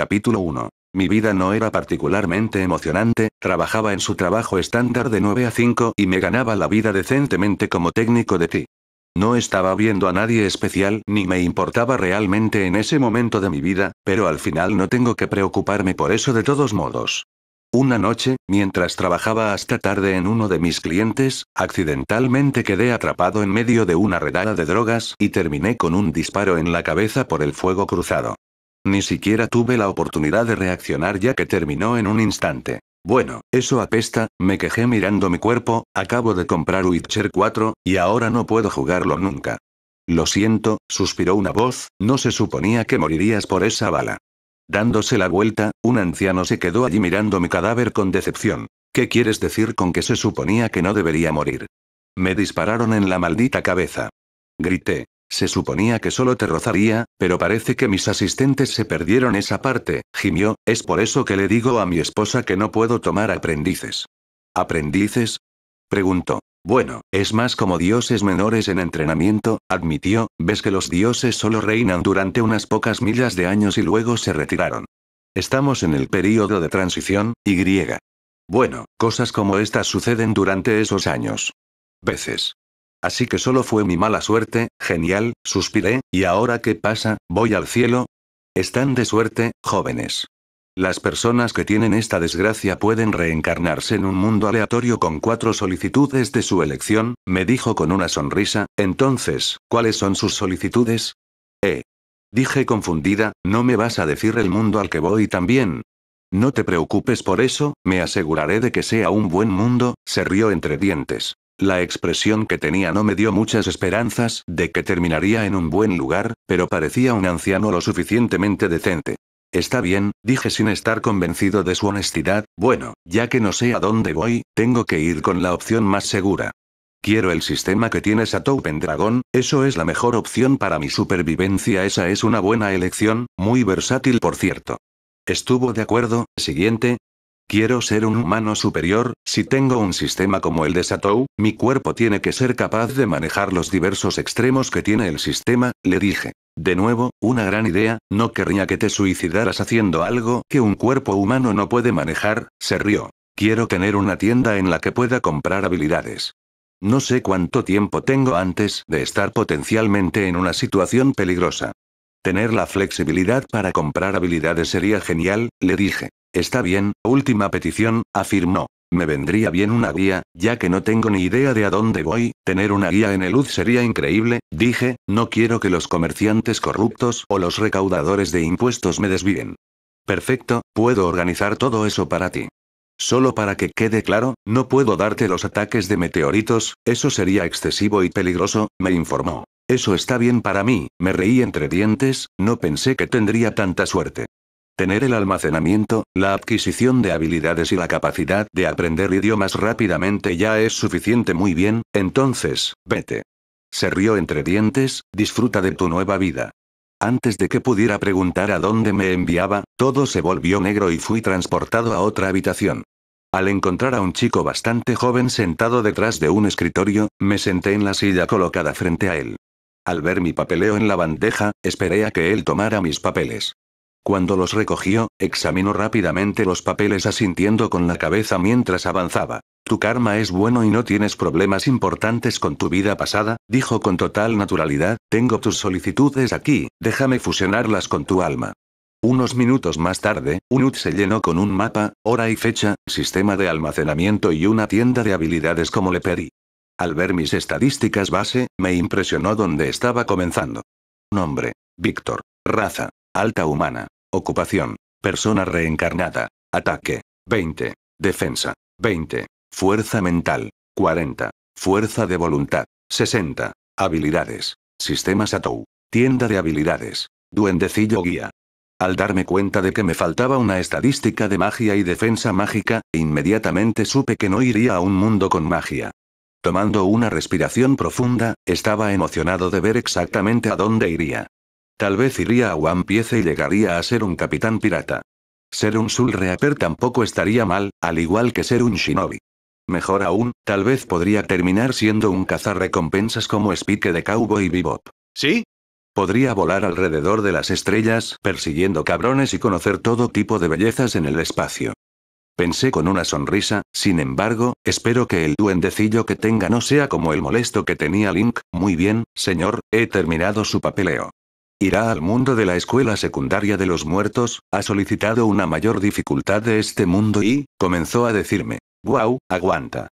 Capítulo 1. Mi vida no era particularmente emocionante, trabajaba en su trabajo estándar de 9 a 5 y me ganaba la vida decentemente como técnico de ti. No estaba viendo a nadie especial ni me importaba realmente en ese momento de mi vida, pero al final no tengo que preocuparme por eso de todos modos. Una noche, mientras trabajaba hasta tarde en uno de mis clientes, accidentalmente quedé atrapado en medio de una redada de drogas y terminé con un disparo en la cabeza por el fuego cruzado. Ni siquiera tuve la oportunidad de reaccionar ya que terminó en un instante. Bueno, eso apesta, me quejé mirando mi cuerpo, acabo de comprar Witcher 4, y ahora no puedo jugarlo nunca. Lo siento, suspiró una voz, no se suponía que morirías por esa bala. Dándose la vuelta, un anciano se quedó allí mirando mi cadáver con decepción. ¿Qué quieres decir con que se suponía que no debería morir? Me dispararon en la maldita cabeza. Grité. Se suponía que solo te rozaría, pero parece que mis asistentes se perdieron esa parte, gimió, es por eso que le digo a mi esposa que no puedo tomar aprendices. ¿Aprendices? preguntó. Bueno, es más como dioses menores en entrenamiento, admitió, ves que los dioses solo reinan durante unas pocas millas de años y luego se retiraron. Estamos en el período de transición, y Bueno, cosas como estas suceden durante esos años. Veces. Así que solo fue mi mala suerte, genial, suspiré, ¿y ahora qué pasa? ¿Voy al cielo? Están de suerte, jóvenes. Las personas que tienen esta desgracia pueden reencarnarse en un mundo aleatorio con cuatro solicitudes de su elección, me dijo con una sonrisa, entonces, ¿cuáles son sus solicitudes? Eh. Dije confundida, ¿no me vas a decir el mundo al que voy también? No te preocupes por eso, me aseguraré de que sea un buen mundo, se rió entre dientes. La expresión que tenía no me dio muchas esperanzas de que terminaría en un buen lugar, pero parecía un anciano lo suficientemente decente. Está bien, dije sin estar convencido de su honestidad, bueno, ya que no sé a dónde voy, tengo que ir con la opción más segura. Quiero el sistema que tienes a Topen Dragon, eso es la mejor opción para mi supervivencia, esa es una buena elección, muy versátil por cierto. Estuvo de acuerdo, siguiente, Quiero ser un humano superior, si tengo un sistema como el de Satou, mi cuerpo tiene que ser capaz de manejar los diversos extremos que tiene el sistema, le dije. De nuevo, una gran idea, no querría que te suicidaras haciendo algo que un cuerpo humano no puede manejar, se rió. Quiero tener una tienda en la que pueda comprar habilidades. No sé cuánto tiempo tengo antes de estar potencialmente en una situación peligrosa. Tener la flexibilidad para comprar habilidades sería genial, le dije. Está bien, última petición, afirmó. Me vendría bien una guía, ya que no tengo ni idea de a dónde voy, tener una guía en el luz sería increíble, dije, no quiero que los comerciantes corruptos o los recaudadores de impuestos me desvíen. Perfecto, puedo organizar todo eso para ti. Solo para que quede claro, no puedo darte los ataques de meteoritos, eso sería excesivo y peligroso, me informó. Eso está bien para mí, me reí entre dientes, no pensé que tendría tanta suerte tener el almacenamiento, la adquisición de habilidades y la capacidad de aprender idiomas rápidamente ya es suficiente. Muy bien, entonces, vete. Se rió entre dientes, disfruta de tu nueva vida. Antes de que pudiera preguntar a dónde me enviaba, todo se volvió negro y fui transportado a otra habitación. Al encontrar a un chico bastante joven sentado detrás de un escritorio, me senté en la silla colocada frente a él. Al ver mi papeleo en la bandeja, esperé a que él tomara mis papeles. Cuando los recogió, examinó rápidamente los papeles asintiendo con la cabeza mientras avanzaba. Tu karma es bueno y no tienes problemas importantes con tu vida pasada, dijo con total naturalidad, tengo tus solicitudes aquí, déjame fusionarlas con tu alma. Unos minutos más tarde, Unut se llenó con un mapa, hora y fecha, sistema de almacenamiento y una tienda de habilidades como le pedí. Al ver mis estadísticas base, me impresionó donde estaba comenzando. Nombre. Víctor. Raza. Alta humana. Ocupación. Persona reencarnada. Ataque. 20. Defensa. 20. Fuerza mental. 40. Fuerza de voluntad. 60. Habilidades. Sistema Satou. Tienda de habilidades. Duendecillo guía. Al darme cuenta de que me faltaba una estadística de magia y defensa mágica, inmediatamente supe que no iría a un mundo con magia. Tomando una respiración profunda, estaba emocionado de ver exactamente a dónde iría. Tal vez iría a One Piece y llegaría a ser un capitán pirata. Ser un Soul Reaper tampoco estaría mal, al igual que ser un Shinobi. Mejor aún, tal vez podría terminar siendo un recompensas como Spike de Cowboy Bebop. ¿Sí? Podría volar alrededor de las estrellas, persiguiendo cabrones y conocer todo tipo de bellezas en el espacio. Pensé con una sonrisa, sin embargo, espero que el duendecillo que tenga no sea como el molesto que tenía Link. Muy bien, señor, he terminado su papeleo irá al mundo de la escuela secundaria de los muertos, ha solicitado una mayor dificultad de este mundo y, comenzó a decirme, Guau, aguanta.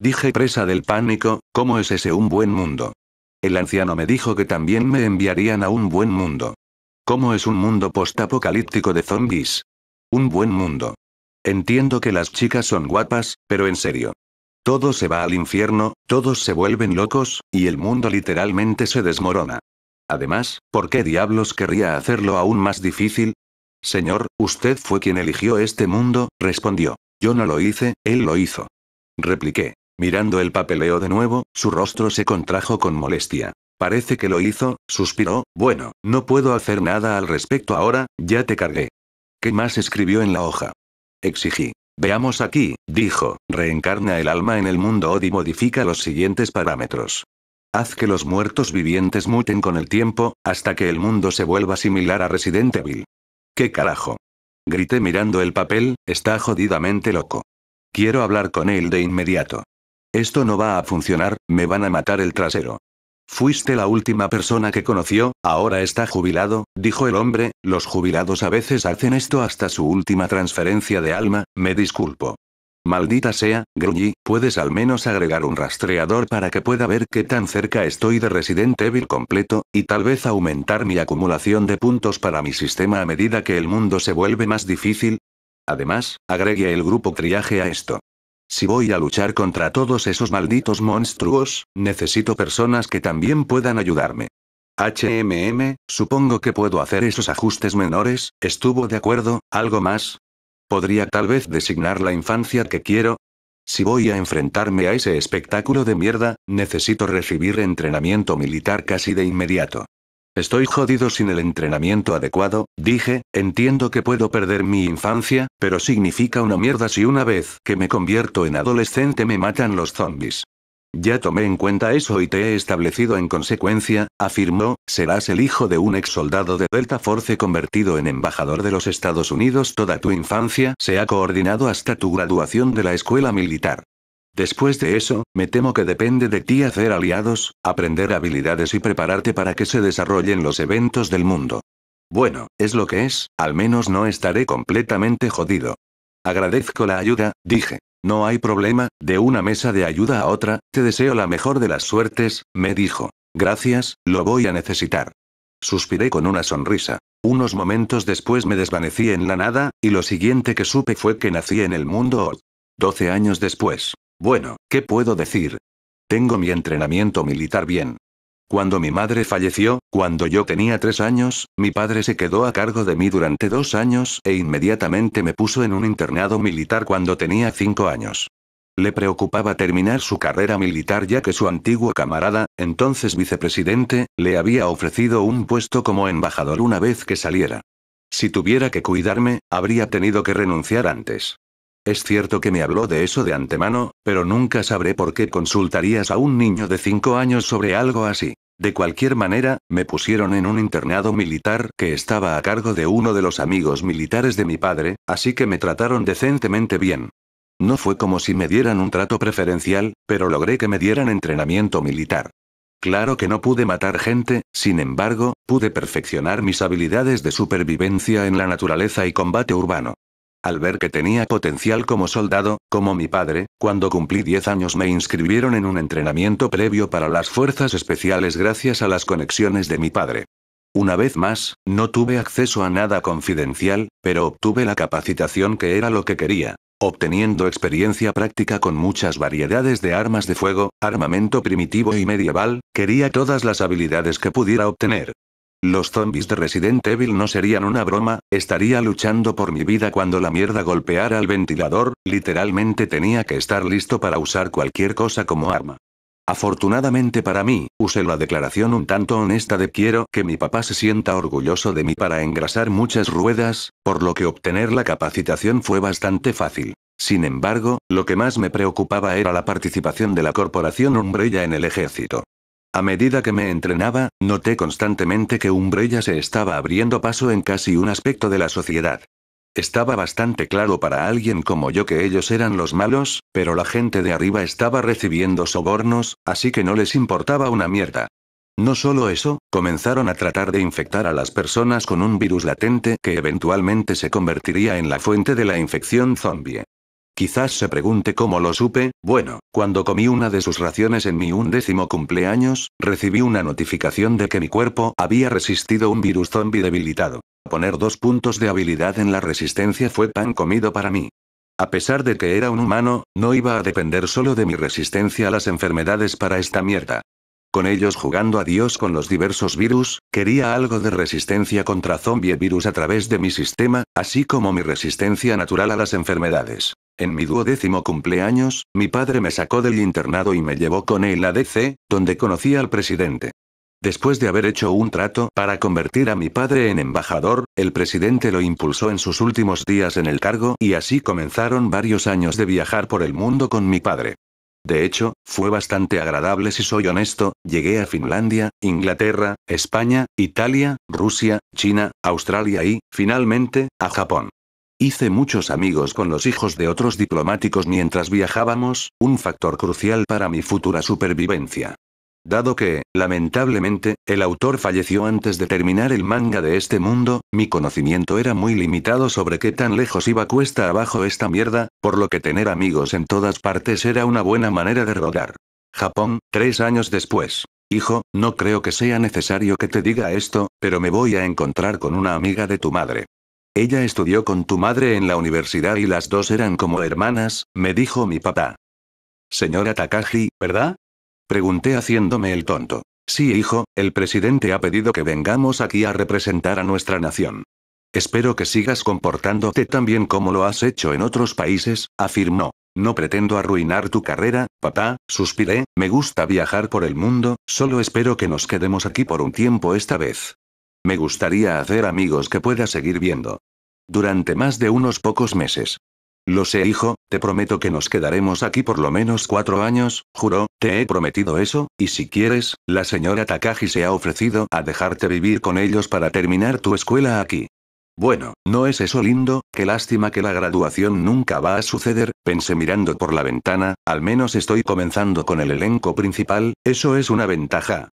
Dije presa del pánico, ¿cómo es ese un buen mundo? El anciano me dijo que también me enviarían a un buen mundo. ¿Cómo es un mundo postapocalíptico de zombies? Un buen mundo. Entiendo que las chicas son guapas, pero en serio. Todo se va al infierno, todos se vuelven locos, y el mundo literalmente se desmorona. Además, ¿por qué diablos querría hacerlo aún más difícil? Señor, usted fue quien eligió este mundo, respondió. Yo no lo hice, él lo hizo. Repliqué. Mirando el papeleo de nuevo, su rostro se contrajo con molestia. Parece que lo hizo, suspiró, bueno, no puedo hacer nada al respecto ahora, ya te cargué. ¿Qué más escribió en la hoja? Exigí. Veamos aquí, dijo, reencarna el alma en el mundo y modifica los siguientes parámetros. Haz que los muertos vivientes muten con el tiempo, hasta que el mundo se vuelva similar a Resident Evil. ¿Qué carajo? Grité mirando el papel, está jodidamente loco. Quiero hablar con él de inmediato. Esto no va a funcionar, me van a matar el trasero. Fuiste la última persona que conoció, ahora está jubilado, dijo el hombre, los jubilados a veces hacen esto hasta su última transferencia de alma, me disculpo. Maldita sea, gruñi, ¿puedes al menos agregar un rastreador para que pueda ver qué tan cerca estoy de Resident Evil completo, y tal vez aumentar mi acumulación de puntos para mi sistema a medida que el mundo se vuelve más difícil? Además, agregue el grupo triaje a esto. Si voy a luchar contra todos esos malditos monstruos, necesito personas que también puedan ayudarme. HMM, supongo que puedo hacer esos ajustes menores, ¿estuvo de acuerdo? ¿Algo más? Podría tal vez designar la infancia que quiero. Si voy a enfrentarme a ese espectáculo de mierda, necesito recibir entrenamiento militar casi de inmediato. Estoy jodido sin el entrenamiento adecuado, dije, entiendo que puedo perder mi infancia, pero significa una mierda si una vez que me convierto en adolescente me matan los zombies. Ya tomé en cuenta eso y te he establecido en consecuencia, afirmó, serás el hijo de un ex soldado de Delta Force convertido en embajador de los Estados Unidos. Toda tu infancia se ha coordinado hasta tu graduación de la escuela militar. Después de eso, me temo que depende de ti hacer aliados, aprender habilidades y prepararte para que se desarrollen los eventos del mundo. Bueno, es lo que es, al menos no estaré completamente jodido. Agradezco la ayuda, dije. No hay problema, de una mesa de ayuda a otra, te deseo la mejor de las suertes, me dijo. Gracias, lo voy a necesitar. Suspiré con una sonrisa. Unos momentos después me desvanecí en la nada, y lo siguiente que supe fue que nací en el mundo. Doce años después. Bueno, ¿qué puedo decir? Tengo mi entrenamiento militar bien cuando mi madre falleció, cuando yo tenía tres años, mi padre se quedó a cargo de mí durante dos años e inmediatamente me puso en un internado militar cuando tenía cinco años. Le preocupaba terminar su carrera militar ya que su antiguo camarada, entonces vicepresidente, le había ofrecido un puesto como embajador una vez que saliera. Si tuviera que cuidarme, habría tenido que renunciar antes. Es cierto que me habló de eso de antemano, pero nunca sabré por qué consultarías a un niño de 5 años sobre algo así. De cualquier manera, me pusieron en un internado militar que estaba a cargo de uno de los amigos militares de mi padre, así que me trataron decentemente bien. No fue como si me dieran un trato preferencial, pero logré que me dieran entrenamiento militar. Claro que no pude matar gente, sin embargo, pude perfeccionar mis habilidades de supervivencia en la naturaleza y combate urbano. Al ver que tenía potencial como soldado, como mi padre, cuando cumplí 10 años me inscribieron en un entrenamiento previo para las fuerzas especiales gracias a las conexiones de mi padre. Una vez más, no tuve acceso a nada confidencial, pero obtuve la capacitación que era lo que quería, obteniendo experiencia práctica con muchas variedades de armas de fuego, armamento primitivo y medieval, quería todas las habilidades que pudiera obtener. Los zombies de Resident Evil no serían una broma, estaría luchando por mi vida cuando la mierda golpeara al ventilador, literalmente tenía que estar listo para usar cualquier cosa como arma. Afortunadamente para mí, usé la declaración un tanto honesta de quiero que mi papá se sienta orgulloso de mí para engrasar muchas ruedas, por lo que obtener la capacitación fue bastante fácil. Sin embargo, lo que más me preocupaba era la participación de la corporación Umbrella en el ejército. A medida que me entrenaba, noté constantemente que Umbrella se estaba abriendo paso en casi un aspecto de la sociedad. Estaba bastante claro para alguien como yo que ellos eran los malos, pero la gente de arriba estaba recibiendo sobornos, así que no les importaba una mierda. No solo eso, comenzaron a tratar de infectar a las personas con un virus latente que eventualmente se convertiría en la fuente de la infección zombie. Quizás se pregunte cómo lo supe, bueno, cuando comí una de sus raciones en mi undécimo cumpleaños, recibí una notificación de que mi cuerpo había resistido un virus zombie debilitado. Poner dos puntos de habilidad en la resistencia fue pan comido para mí. A pesar de que era un humano, no iba a depender solo de mi resistencia a las enfermedades para esta mierda. Con ellos jugando a Dios con los diversos virus, quería algo de resistencia contra zombie virus a través de mi sistema, así como mi resistencia natural a las enfermedades. En mi duodécimo cumpleaños, mi padre me sacó del internado y me llevó con él a DC, donde conocí al presidente. Después de haber hecho un trato para convertir a mi padre en embajador, el presidente lo impulsó en sus últimos días en el cargo y así comenzaron varios años de viajar por el mundo con mi padre. De hecho, fue bastante agradable si soy honesto, llegué a Finlandia, Inglaterra, España, Italia, Rusia, China, Australia y, finalmente, a Japón. Hice muchos amigos con los hijos de otros diplomáticos mientras viajábamos, un factor crucial para mi futura supervivencia. Dado que, lamentablemente, el autor falleció antes de terminar el manga de este mundo, mi conocimiento era muy limitado sobre qué tan lejos iba cuesta abajo esta mierda, por lo que tener amigos en todas partes era una buena manera de rodar. Japón, tres años después. Hijo, no creo que sea necesario que te diga esto, pero me voy a encontrar con una amiga de tu madre. Ella estudió con tu madre en la universidad y las dos eran como hermanas, me dijo mi papá. Señora Takagi, ¿verdad? Pregunté haciéndome el tonto. Sí, hijo, el presidente ha pedido que vengamos aquí a representar a nuestra nación. Espero que sigas comportándote tan bien como lo has hecho en otros países, afirmó. No pretendo arruinar tu carrera, papá, suspiré, me gusta viajar por el mundo, solo espero que nos quedemos aquí por un tiempo esta vez. Me gustaría hacer amigos que pueda seguir viendo. Durante más de unos pocos meses. Lo sé, hijo, te prometo que nos quedaremos aquí por lo menos cuatro años, juro, te he prometido eso, y si quieres, la señora Takagi se ha ofrecido a dejarte vivir con ellos para terminar tu escuela aquí. Bueno, ¿no es eso lindo? Qué lástima que la graduación nunca va a suceder, pensé mirando por la ventana, al menos estoy comenzando con el elenco principal, eso es una ventaja.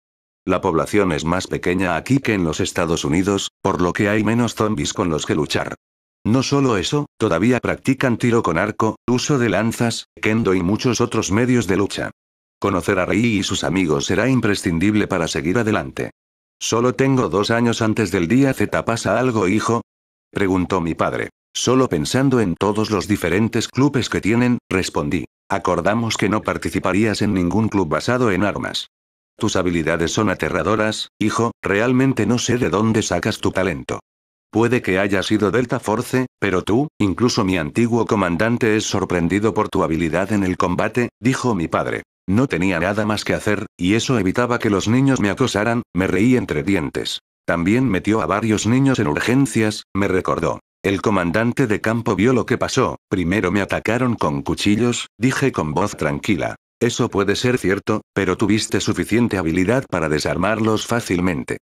La población es más pequeña aquí que en los Estados Unidos, por lo que hay menos zombies con los que luchar. No solo eso, todavía practican tiro con arco, uso de lanzas, kendo y muchos otros medios de lucha. Conocer a Rei y sus amigos será imprescindible para seguir adelante. Solo tengo dos años antes del día Z. ¿Pasa algo, hijo? preguntó mi padre. Solo pensando en todos los diferentes clubes que tienen, respondí. Acordamos que no participarías en ningún club basado en armas. Tus habilidades son aterradoras, hijo, realmente no sé de dónde sacas tu talento. Puede que haya sido Delta Force, pero tú, incluso mi antiguo comandante es sorprendido por tu habilidad en el combate, dijo mi padre. No tenía nada más que hacer, y eso evitaba que los niños me acosaran, me reí entre dientes. También metió a varios niños en urgencias, me recordó. El comandante de campo vio lo que pasó, primero me atacaron con cuchillos, dije con voz tranquila. Eso puede ser cierto, pero tuviste suficiente habilidad para desarmarlos fácilmente.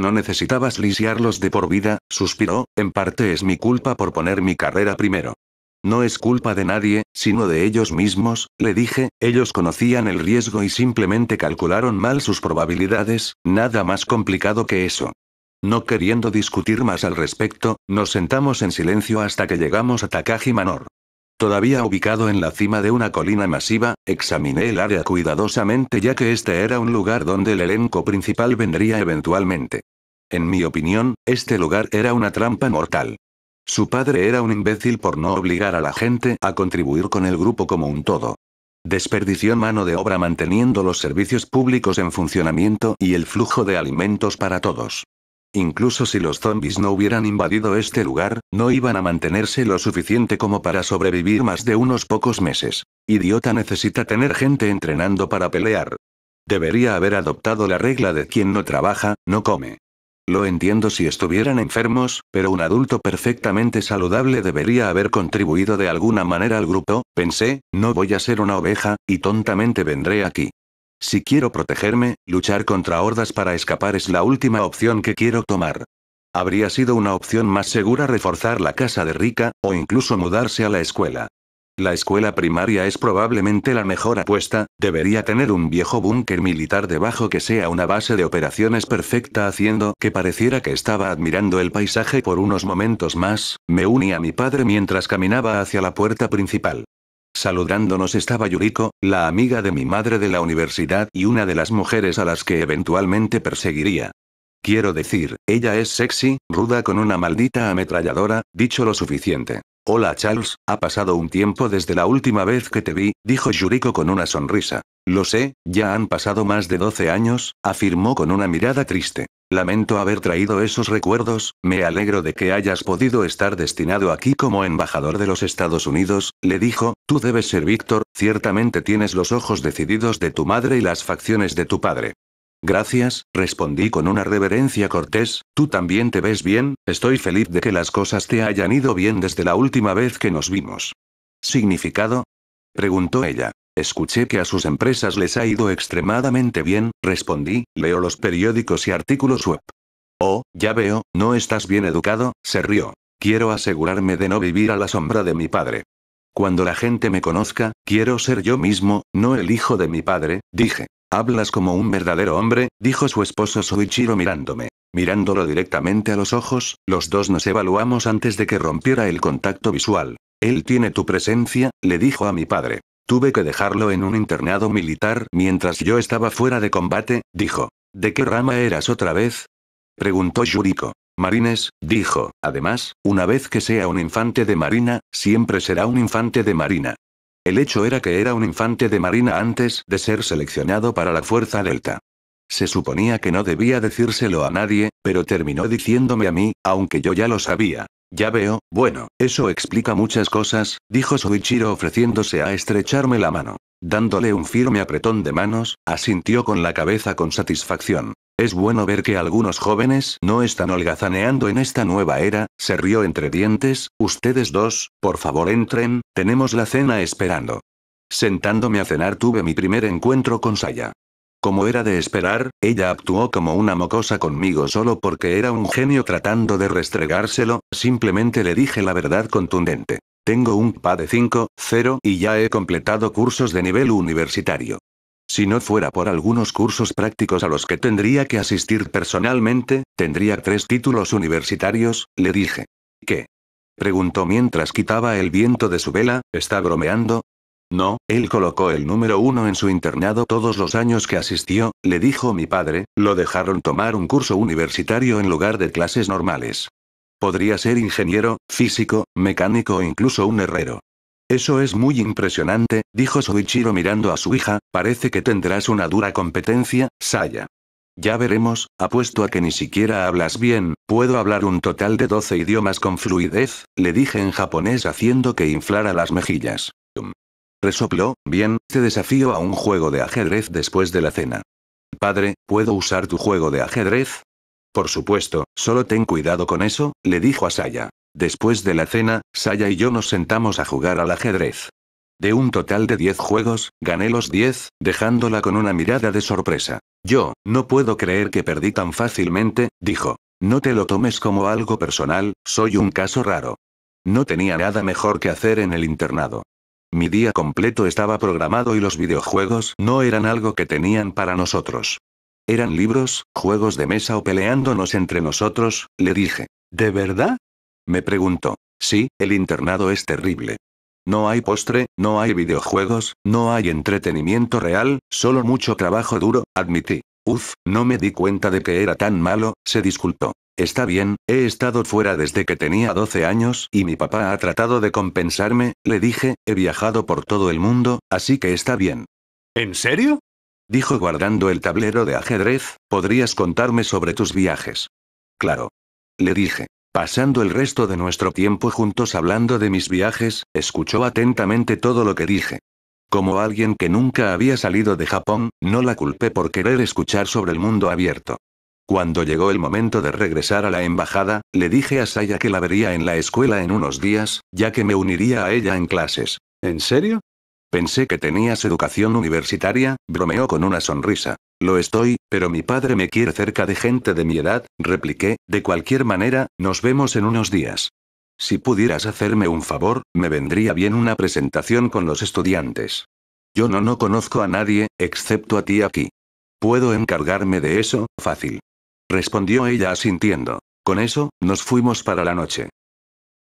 No necesitabas lisiarlos de por vida, suspiró, en parte es mi culpa por poner mi carrera primero. No es culpa de nadie, sino de ellos mismos, le dije, ellos conocían el riesgo y simplemente calcularon mal sus probabilidades, nada más complicado que eso. No queriendo discutir más al respecto, nos sentamos en silencio hasta que llegamos a Takaji Manor. Todavía ubicado en la cima de una colina masiva, examiné el área cuidadosamente ya que este era un lugar donde el elenco principal vendría eventualmente. En mi opinión, este lugar era una trampa mortal. Su padre era un imbécil por no obligar a la gente a contribuir con el grupo como un todo. Desperdició mano de obra manteniendo los servicios públicos en funcionamiento y el flujo de alimentos para todos. Incluso si los zombies no hubieran invadido este lugar, no iban a mantenerse lo suficiente como para sobrevivir más de unos pocos meses. Idiota necesita tener gente entrenando para pelear. Debería haber adoptado la regla de quien no trabaja, no come. Lo entiendo si estuvieran enfermos, pero un adulto perfectamente saludable debería haber contribuido de alguna manera al grupo, pensé, no voy a ser una oveja, y tontamente vendré aquí. Si quiero protegerme, luchar contra hordas para escapar es la última opción que quiero tomar. Habría sido una opción más segura reforzar la casa de Rica, o incluso mudarse a la escuela. La escuela primaria es probablemente la mejor apuesta, debería tener un viejo búnker militar debajo que sea una base de operaciones perfecta haciendo que pareciera que estaba admirando el paisaje por unos momentos más, me uní a mi padre mientras caminaba hacia la puerta principal. Saludándonos estaba Yuriko, la amiga de mi madre de la universidad y una de las mujeres a las que eventualmente perseguiría. Quiero decir, ella es sexy, ruda con una maldita ametralladora, dicho lo suficiente. Hola Charles, ha pasado un tiempo desde la última vez que te vi, dijo Yuriko con una sonrisa. Lo sé, ya han pasado más de 12 años, afirmó con una mirada triste. Lamento haber traído esos recuerdos, me alegro de que hayas podido estar destinado aquí como embajador de los Estados Unidos, le dijo, tú debes ser Víctor, ciertamente tienes los ojos decididos de tu madre y las facciones de tu padre. Gracias, respondí con una reverencia cortés, tú también te ves bien, estoy feliz de que las cosas te hayan ido bien desde la última vez que nos vimos. ¿Significado? preguntó ella. Escuché que a sus empresas les ha ido extremadamente bien, respondí, leo los periódicos y artículos web. Oh, ya veo, no estás bien educado, se rió. Quiero asegurarme de no vivir a la sombra de mi padre. Cuando la gente me conozca, quiero ser yo mismo, no el hijo de mi padre, dije. Hablas como un verdadero hombre, dijo su esposo Soichiro mirándome. Mirándolo directamente a los ojos, los dos nos evaluamos antes de que rompiera el contacto visual. Él tiene tu presencia, le dijo a mi padre. Tuve que dejarlo en un internado militar mientras yo estaba fuera de combate, dijo. ¿De qué rama eras otra vez? preguntó Yuriko. Marines, dijo, además, una vez que sea un infante de marina, siempre será un infante de marina. El hecho era que era un infante de marina antes de ser seleccionado para la Fuerza Delta. Se suponía que no debía decírselo a nadie, pero terminó diciéndome a mí, aunque yo ya lo sabía. Ya veo, bueno, eso explica muchas cosas, dijo Suichiro ofreciéndose a estrecharme la mano. Dándole un firme apretón de manos, asintió con la cabeza con satisfacción. Es bueno ver que algunos jóvenes no están holgazaneando en esta nueva era, se rió entre dientes, ustedes dos, por favor entren, tenemos la cena esperando. Sentándome a cenar tuve mi primer encuentro con Saya. Como era de esperar, ella actuó como una mocosa conmigo solo porque era un genio tratando de restregárselo, simplemente le dije la verdad contundente. Tengo un PA de 5, 0 y ya he completado cursos de nivel universitario. Si no fuera por algunos cursos prácticos a los que tendría que asistir personalmente, tendría tres títulos universitarios, le dije. ¿Qué? Preguntó mientras quitaba el viento de su vela, ¿está bromeando? No, él colocó el número uno en su internado todos los años que asistió, le dijo mi padre, lo dejaron tomar un curso universitario en lugar de clases normales. Podría ser ingeniero, físico, mecánico o incluso un herrero. Eso es muy impresionante, dijo Suichiro mirando a su hija, parece que tendrás una dura competencia, Saya. Ya veremos, apuesto a que ni siquiera hablas bien, puedo hablar un total de 12 idiomas con fluidez, le dije en japonés haciendo que inflara las mejillas. Resopló, bien, te este desafío a un juego de ajedrez después de la cena. Padre, ¿puedo usar tu juego de ajedrez? Por supuesto, solo ten cuidado con eso, le dijo a Saya. Después de la cena, Saya y yo nos sentamos a jugar al ajedrez. De un total de 10 juegos, gané los 10, dejándola con una mirada de sorpresa. Yo, no puedo creer que perdí tan fácilmente, dijo. No te lo tomes como algo personal, soy un caso raro. No tenía nada mejor que hacer en el internado. Mi día completo estaba programado y los videojuegos no eran algo que tenían para nosotros. Eran libros, juegos de mesa o peleándonos entre nosotros, le dije. ¿De verdad? Me preguntó. Sí, el internado es terrible. No hay postre, no hay videojuegos, no hay entretenimiento real, solo mucho trabajo duro, admití. Uf, no me di cuenta de que era tan malo, se disculpó. Está bien, he estado fuera desde que tenía 12 años y mi papá ha tratado de compensarme, le dije, he viajado por todo el mundo, así que está bien. ¿En serio? Dijo guardando el tablero de ajedrez, ¿podrías contarme sobre tus viajes? Claro. Le dije. Pasando el resto de nuestro tiempo juntos hablando de mis viajes, escuchó atentamente todo lo que dije. Como alguien que nunca había salido de Japón, no la culpé por querer escuchar sobre el mundo abierto. Cuando llegó el momento de regresar a la embajada, le dije a Saya que la vería en la escuela en unos días, ya que me uniría a ella en clases. ¿En serio? Pensé que tenías educación universitaria, bromeó con una sonrisa. Lo estoy, pero mi padre me quiere cerca de gente de mi edad, repliqué, de cualquier manera, nos vemos en unos días. Si pudieras hacerme un favor, me vendría bien una presentación con los estudiantes. Yo no no conozco a nadie, excepto a ti aquí. Puedo encargarme de eso, fácil respondió ella asintiendo. Con eso, nos fuimos para la noche.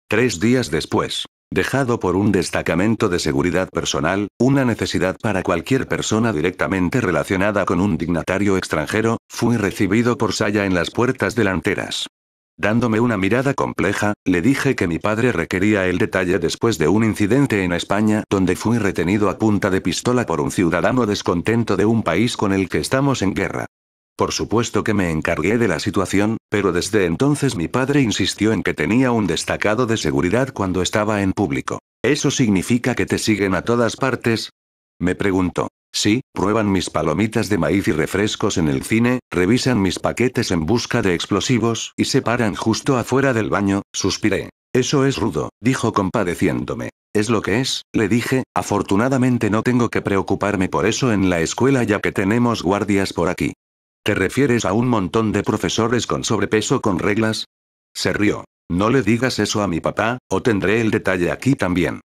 Tres días después, dejado por un destacamento de seguridad personal, una necesidad para cualquier persona directamente relacionada con un dignatario extranjero, fui recibido por Saya en las puertas delanteras. Dándome una mirada compleja, le dije que mi padre requería el detalle después de un incidente en España donde fui retenido a punta de pistola por un ciudadano descontento de un país con el que estamos en guerra. Por supuesto que me encargué de la situación, pero desde entonces mi padre insistió en que tenía un destacado de seguridad cuando estaba en público. ¿Eso significa que te siguen a todas partes? Me preguntó. Sí, prueban mis palomitas de maíz y refrescos en el cine, revisan mis paquetes en busca de explosivos y se paran justo afuera del baño, suspiré. Eso es rudo, dijo compadeciéndome. Es lo que es, le dije, afortunadamente no tengo que preocuparme por eso en la escuela ya que tenemos guardias por aquí. ¿Te refieres a un montón de profesores con sobrepeso con reglas? Se rió. No le digas eso a mi papá, o tendré el detalle aquí también.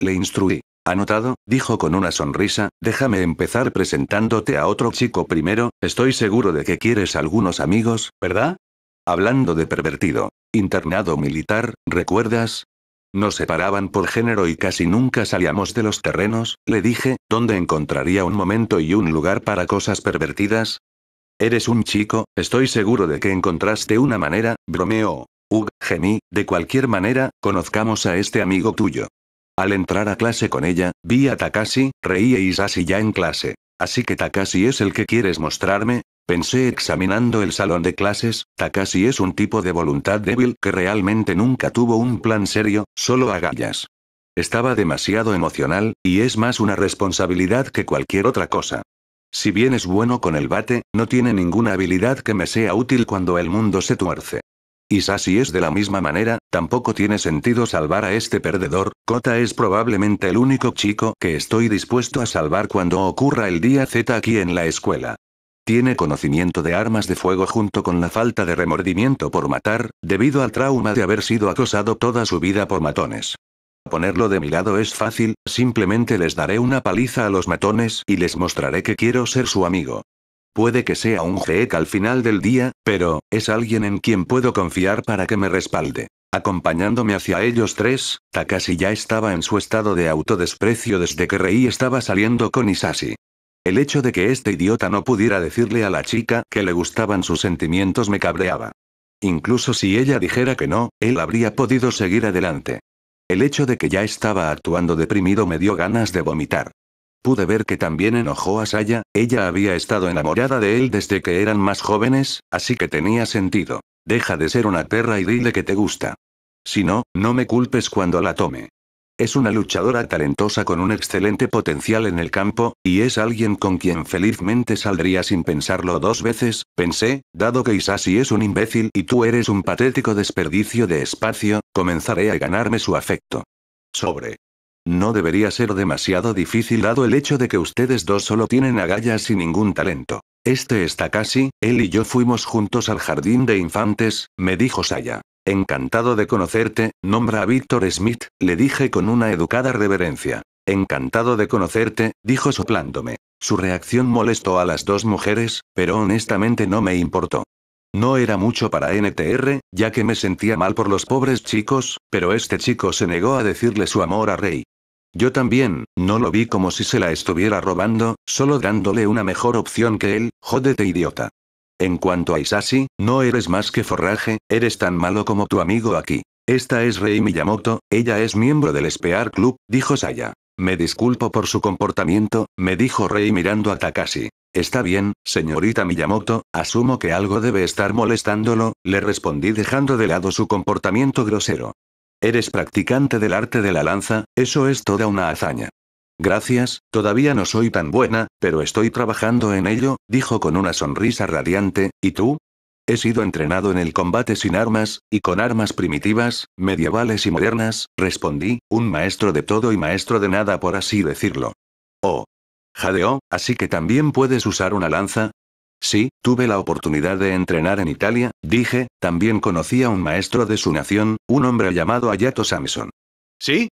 Le instruí. Anotado, dijo con una sonrisa, déjame empezar presentándote a otro chico primero, estoy seguro de que quieres algunos amigos, ¿verdad? Hablando de pervertido. Internado militar, ¿recuerdas? Nos separaban por género y casi nunca salíamos de los terrenos, le dije, ¿dónde encontraría un momento y un lugar para cosas pervertidas? Eres un chico, estoy seguro de que encontraste una manera, bromeó. Ug, gemí, de cualquier manera, conozcamos a este amigo tuyo. Al entrar a clase con ella, vi a Takashi, reí e Isashi ya en clase. Así que Takashi es el que quieres mostrarme, pensé examinando el salón de clases, Takashi es un tipo de voluntad débil que realmente nunca tuvo un plan serio, solo agallas. Estaba demasiado emocional, y es más una responsabilidad que cualquier otra cosa. Si bien es bueno con el bate, no tiene ninguna habilidad que me sea útil cuando el mundo se tuerce. Y si es de la misma manera, tampoco tiene sentido salvar a este perdedor, Kota es probablemente el único chico que estoy dispuesto a salvar cuando ocurra el día Z aquí en la escuela. Tiene conocimiento de armas de fuego junto con la falta de remordimiento por matar, debido al trauma de haber sido acosado toda su vida por matones. Ponerlo de mi lado es fácil, simplemente les daré una paliza a los matones y les mostraré que quiero ser su amigo. Puede que sea un geek al final del día, pero, es alguien en quien puedo confiar para que me respalde. Acompañándome hacia ellos tres, Takashi ya estaba en su estado de autodesprecio desde que Rei estaba saliendo con Isashi. El hecho de que este idiota no pudiera decirle a la chica que le gustaban sus sentimientos me cabreaba. Incluso si ella dijera que no, él habría podido seguir adelante. El hecho de que ya estaba actuando deprimido me dio ganas de vomitar. Pude ver que también enojó a Saya, ella había estado enamorada de él desde que eran más jóvenes, así que tenía sentido. Deja de ser una perra y dile que te gusta. Si no, no me culpes cuando la tome. Es una luchadora talentosa con un excelente potencial en el campo, y es alguien con quien felizmente saldría sin pensarlo dos veces, pensé, dado que Isasi es un imbécil y tú eres un patético desperdicio de espacio, comenzaré a ganarme su afecto. Sobre. No debería ser demasiado difícil dado el hecho de que ustedes dos solo tienen agallas sin ningún talento. Este está casi, él y yo fuimos juntos al jardín de infantes, me dijo Saya. Encantado de conocerte, nombra a Víctor Smith, le dije con una educada reverencia. Encantado de conocerte, dijo soplándome. Su reacción molestó a las dos mujeres, pero honestamente no me importó. No era mucho para NTR, ya que me sentía mal por los pobres chicos, pero este chico se negó a decirle su amor a Rey. Yo también, no lo vi como si se la estuviera robando, solo dándole una mejor opción que él, jódete idiota. En cuanto a Isashi, no eres más que forraje, eres tan malo como tu amigo aquí. Esta es Rei Miyamoto, ella es miembro del Spear Club, dijo Saya. Me disculpo por su comportamiento, me dijo Rei mirando a Takashi. Está bien, señorita Miyamoto, asumo que algo debe estar molestándolo, le respondí dejando de lado su comportamiento grosero. Eres practicante del arte de la lanza, eso es toda una hazaña. Gracias, todavía no soy tan buena, pero estoy trabajando en ello, dijo con una sonrisa radiante, ¿y tú? He sido entrenado en el combate sin armas, y con armas primitivas, medievales y modernas, respondí, un maestro de todo y maestro de nada por así decirlo. Oh. Jadeo, así que también puedes usar una lanza, Sí, tuve la oportunidad de entrenar en Italia, dije, también conocí a un maestro de su nación, un hombre llamado Ayato Samson. ¿Sí?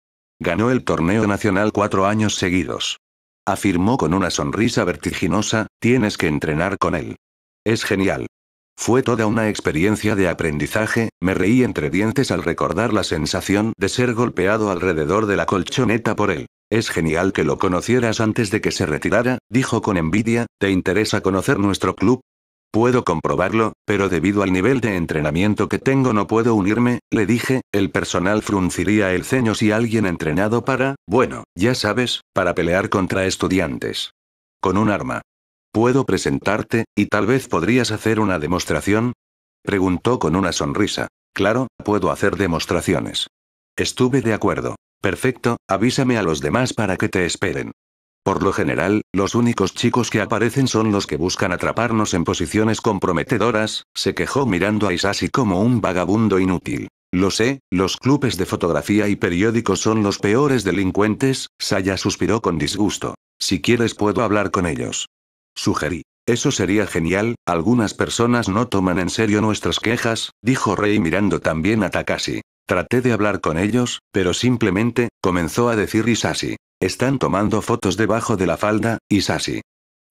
Ganó el torneo nacional cuatro años seguidos. Afirmó con una sonrisa vertiginosa, tienes que entrenar con él. Es genial. Fue toda una experiencia de aprendizaje, me reí entre dientes al recordar la sensación de ser golpeado alrededor de la colchoneta por él. Es genial que lo conocieras antes de que se retirara, dijo con envidia, ¿te interesa conocer nuestro club? Puedo comprobarlo, pero debido al nivel de entrenamiento que tengo no puedo unirme, le dije, el personal frunciría el ceño si alguien entrenado para, bueno, ya sabes, para pelear contra estudiantes. Con un arma. ¿Puedo presentarte, y tal vez podrías hacer una demostración? Preguntó con una sonrisa. Claro, puedo hacer demostraciones. Estuve de acuerdo. Perfecto, avísame a los demás para que te esperen. Por lo general, los únicos chicos que aparecen son los que buscan atraparnos en posiciones comprometedoras, se quejó mirando a Isashi como un vagabundo inútil. Lo sé, los clubes de fotografía y periódicos son los peores delincuentes, Saya suspiró con disgusto. Si quieres puedo hablar con ellos. Sugerí. Eso sería genial, algunas personas no toman en serio nuestras quejas, dijo Rey mirando también a Takashi. Traté de hablar con ellos, pero simplemente, comenzó a decir Isashi. Están tomando fotos debajo de la falda, Isasi.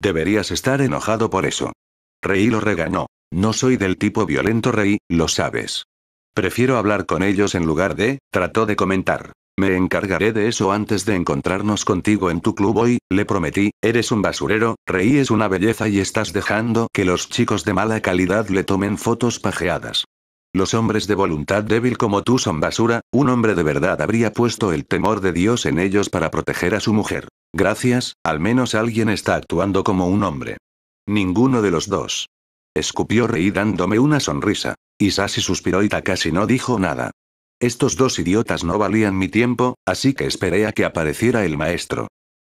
Deberías estar enojado por eso. Rey lo reganó. No soy del tipo violento, Rey, lo sabes. Prefiero hablar con ellos en lugar de, trató de comentar. Me encargaré de eso antes de encontrarnos contigo en tu club hoy, le prometí, eres un basurero, Rey es una belleza y estás dejando que los chicos de mala calidad le tomen fotos pajeadas. Los hombres de voluntad débil como tú son basura, un hombre de verdad habría puesto el temor de Dios en ellos para proteger a su mujer. Gracias, al menos alguien está actuando como un hombre. Ninguno de los dos. Escupió reí dándome una sonrisa. Isasi suspiró y Takashi no dijo nada. Estos dos idiotas no valían mi tiempo, así que esperé a que apareciera el maestro.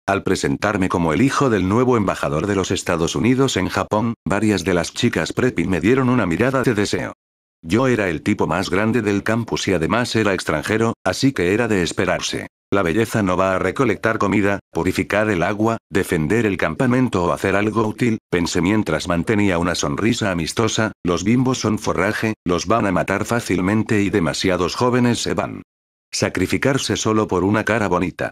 Al presentarme como el hijo del nuevo embajador de los Estados Unidos en Japón, varias de las chicas preppy me dieron una mirada de deseo. Yo era el tipo más grande del campus y además era extranjero, así que era de esperarse. La belleza no va a recolectar comida, purificar el agua, defender el campamento o hacer algo útil, pensé mientras mantenía una sonrisa amistosa, los bimbos son forraje, los van a matar fácilmente y demasiados jóvenes se van. Sacrificarse solo por una cara bonita.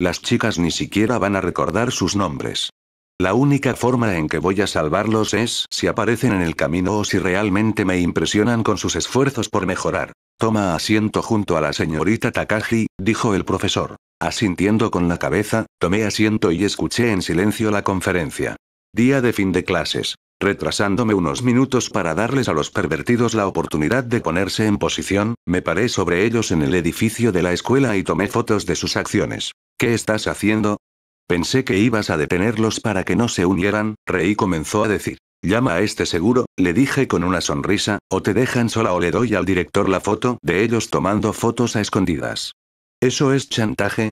Las chicas ni siquiera van a recordar sus nombres. La única forma en que voy a salvarlos es si aparecen en el camino o si realmente me impresionan con sus esfuerzos por mejorar. Toma asiento junto a la señorita Takagi, dijo el profesor. Asintiendo con la cabeza, tomé asiento y escuché en silencio la conferencia. Día de fin de clases. Retrasándome unos minutos para darles a los pervertidos la oportunidad de ponerse en posición, me paré sobre ellos en el edificio de la escuela y tomé fotos de sus acciones. ¿Qué estás haciendo? Pensé que ibas a detenerlos para que no se unieran, Rey comenzó a decir. Llama a este seguro, le dije con una sonrisa, o te dejan sola o le doy al director la foto de ellos tomando fotos a escondidas. ¿Eso es chantaje?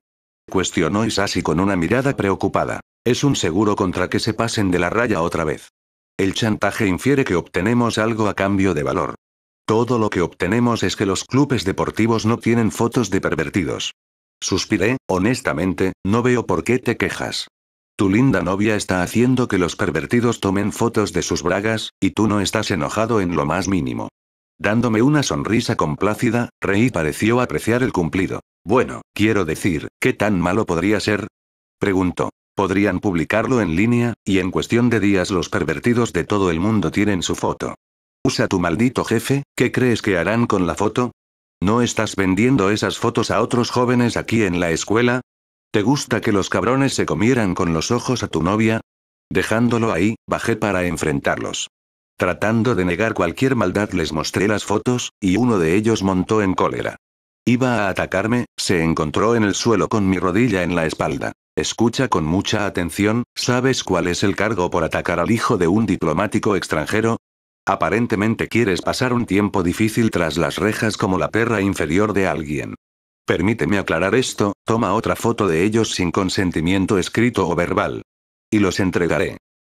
Cuestionó Isasi con una mirada preocupada. Es un seguro contra que se pasen de la raya otra vez. El chantaje infiere que obtenemos algo a cambio de valor. Todo lo que obtenemos es que los clubes deportivos no tienen fotos de pervertidos. Suspiré, honestamente, no veo por qué te quejas. Tu linda novia está haciendo que los pervertidos tomen fotos de sus bragas, y tú no estás enojado en lo más mínimo. Dándome una sonrisa complácida, Rey pareció apreciar el cumplido. Bueno, quiero decir, ¿qué tan malo podría ser? Preguntó. Podrían publicarlo en línea, y en cuestión de días los pervertidos de todo el mundo tienen su foto. Usa tu maldito jefe, ¿qué crees que harán con la foto? ¿No estás vendiendo esas fotos a otros jóvenes aquí en la escuela? ¿Te gusta que los cabrones se comieran con los ojos a tu novia? Dejándolo ahí, bajé para enfrentarlos. Tratando de negar cualquier maldad les mostré las fotos, y uno de ellos montó en cólera. Iba a atacarme, se encontró en el suelo con mi rodilla en la espalda. Escucha con mucha atención, ¿sabes cuál es el cargo por atacar al hijo de un diplomático extranjero? Aparentemente quieres pasar un tiempo difícil tras las rejas como la perra inferior de alguien. Permíteme aclarar esto, toma otra foto de ellos sin consentimiento escrito o verbal. Y los entregaré.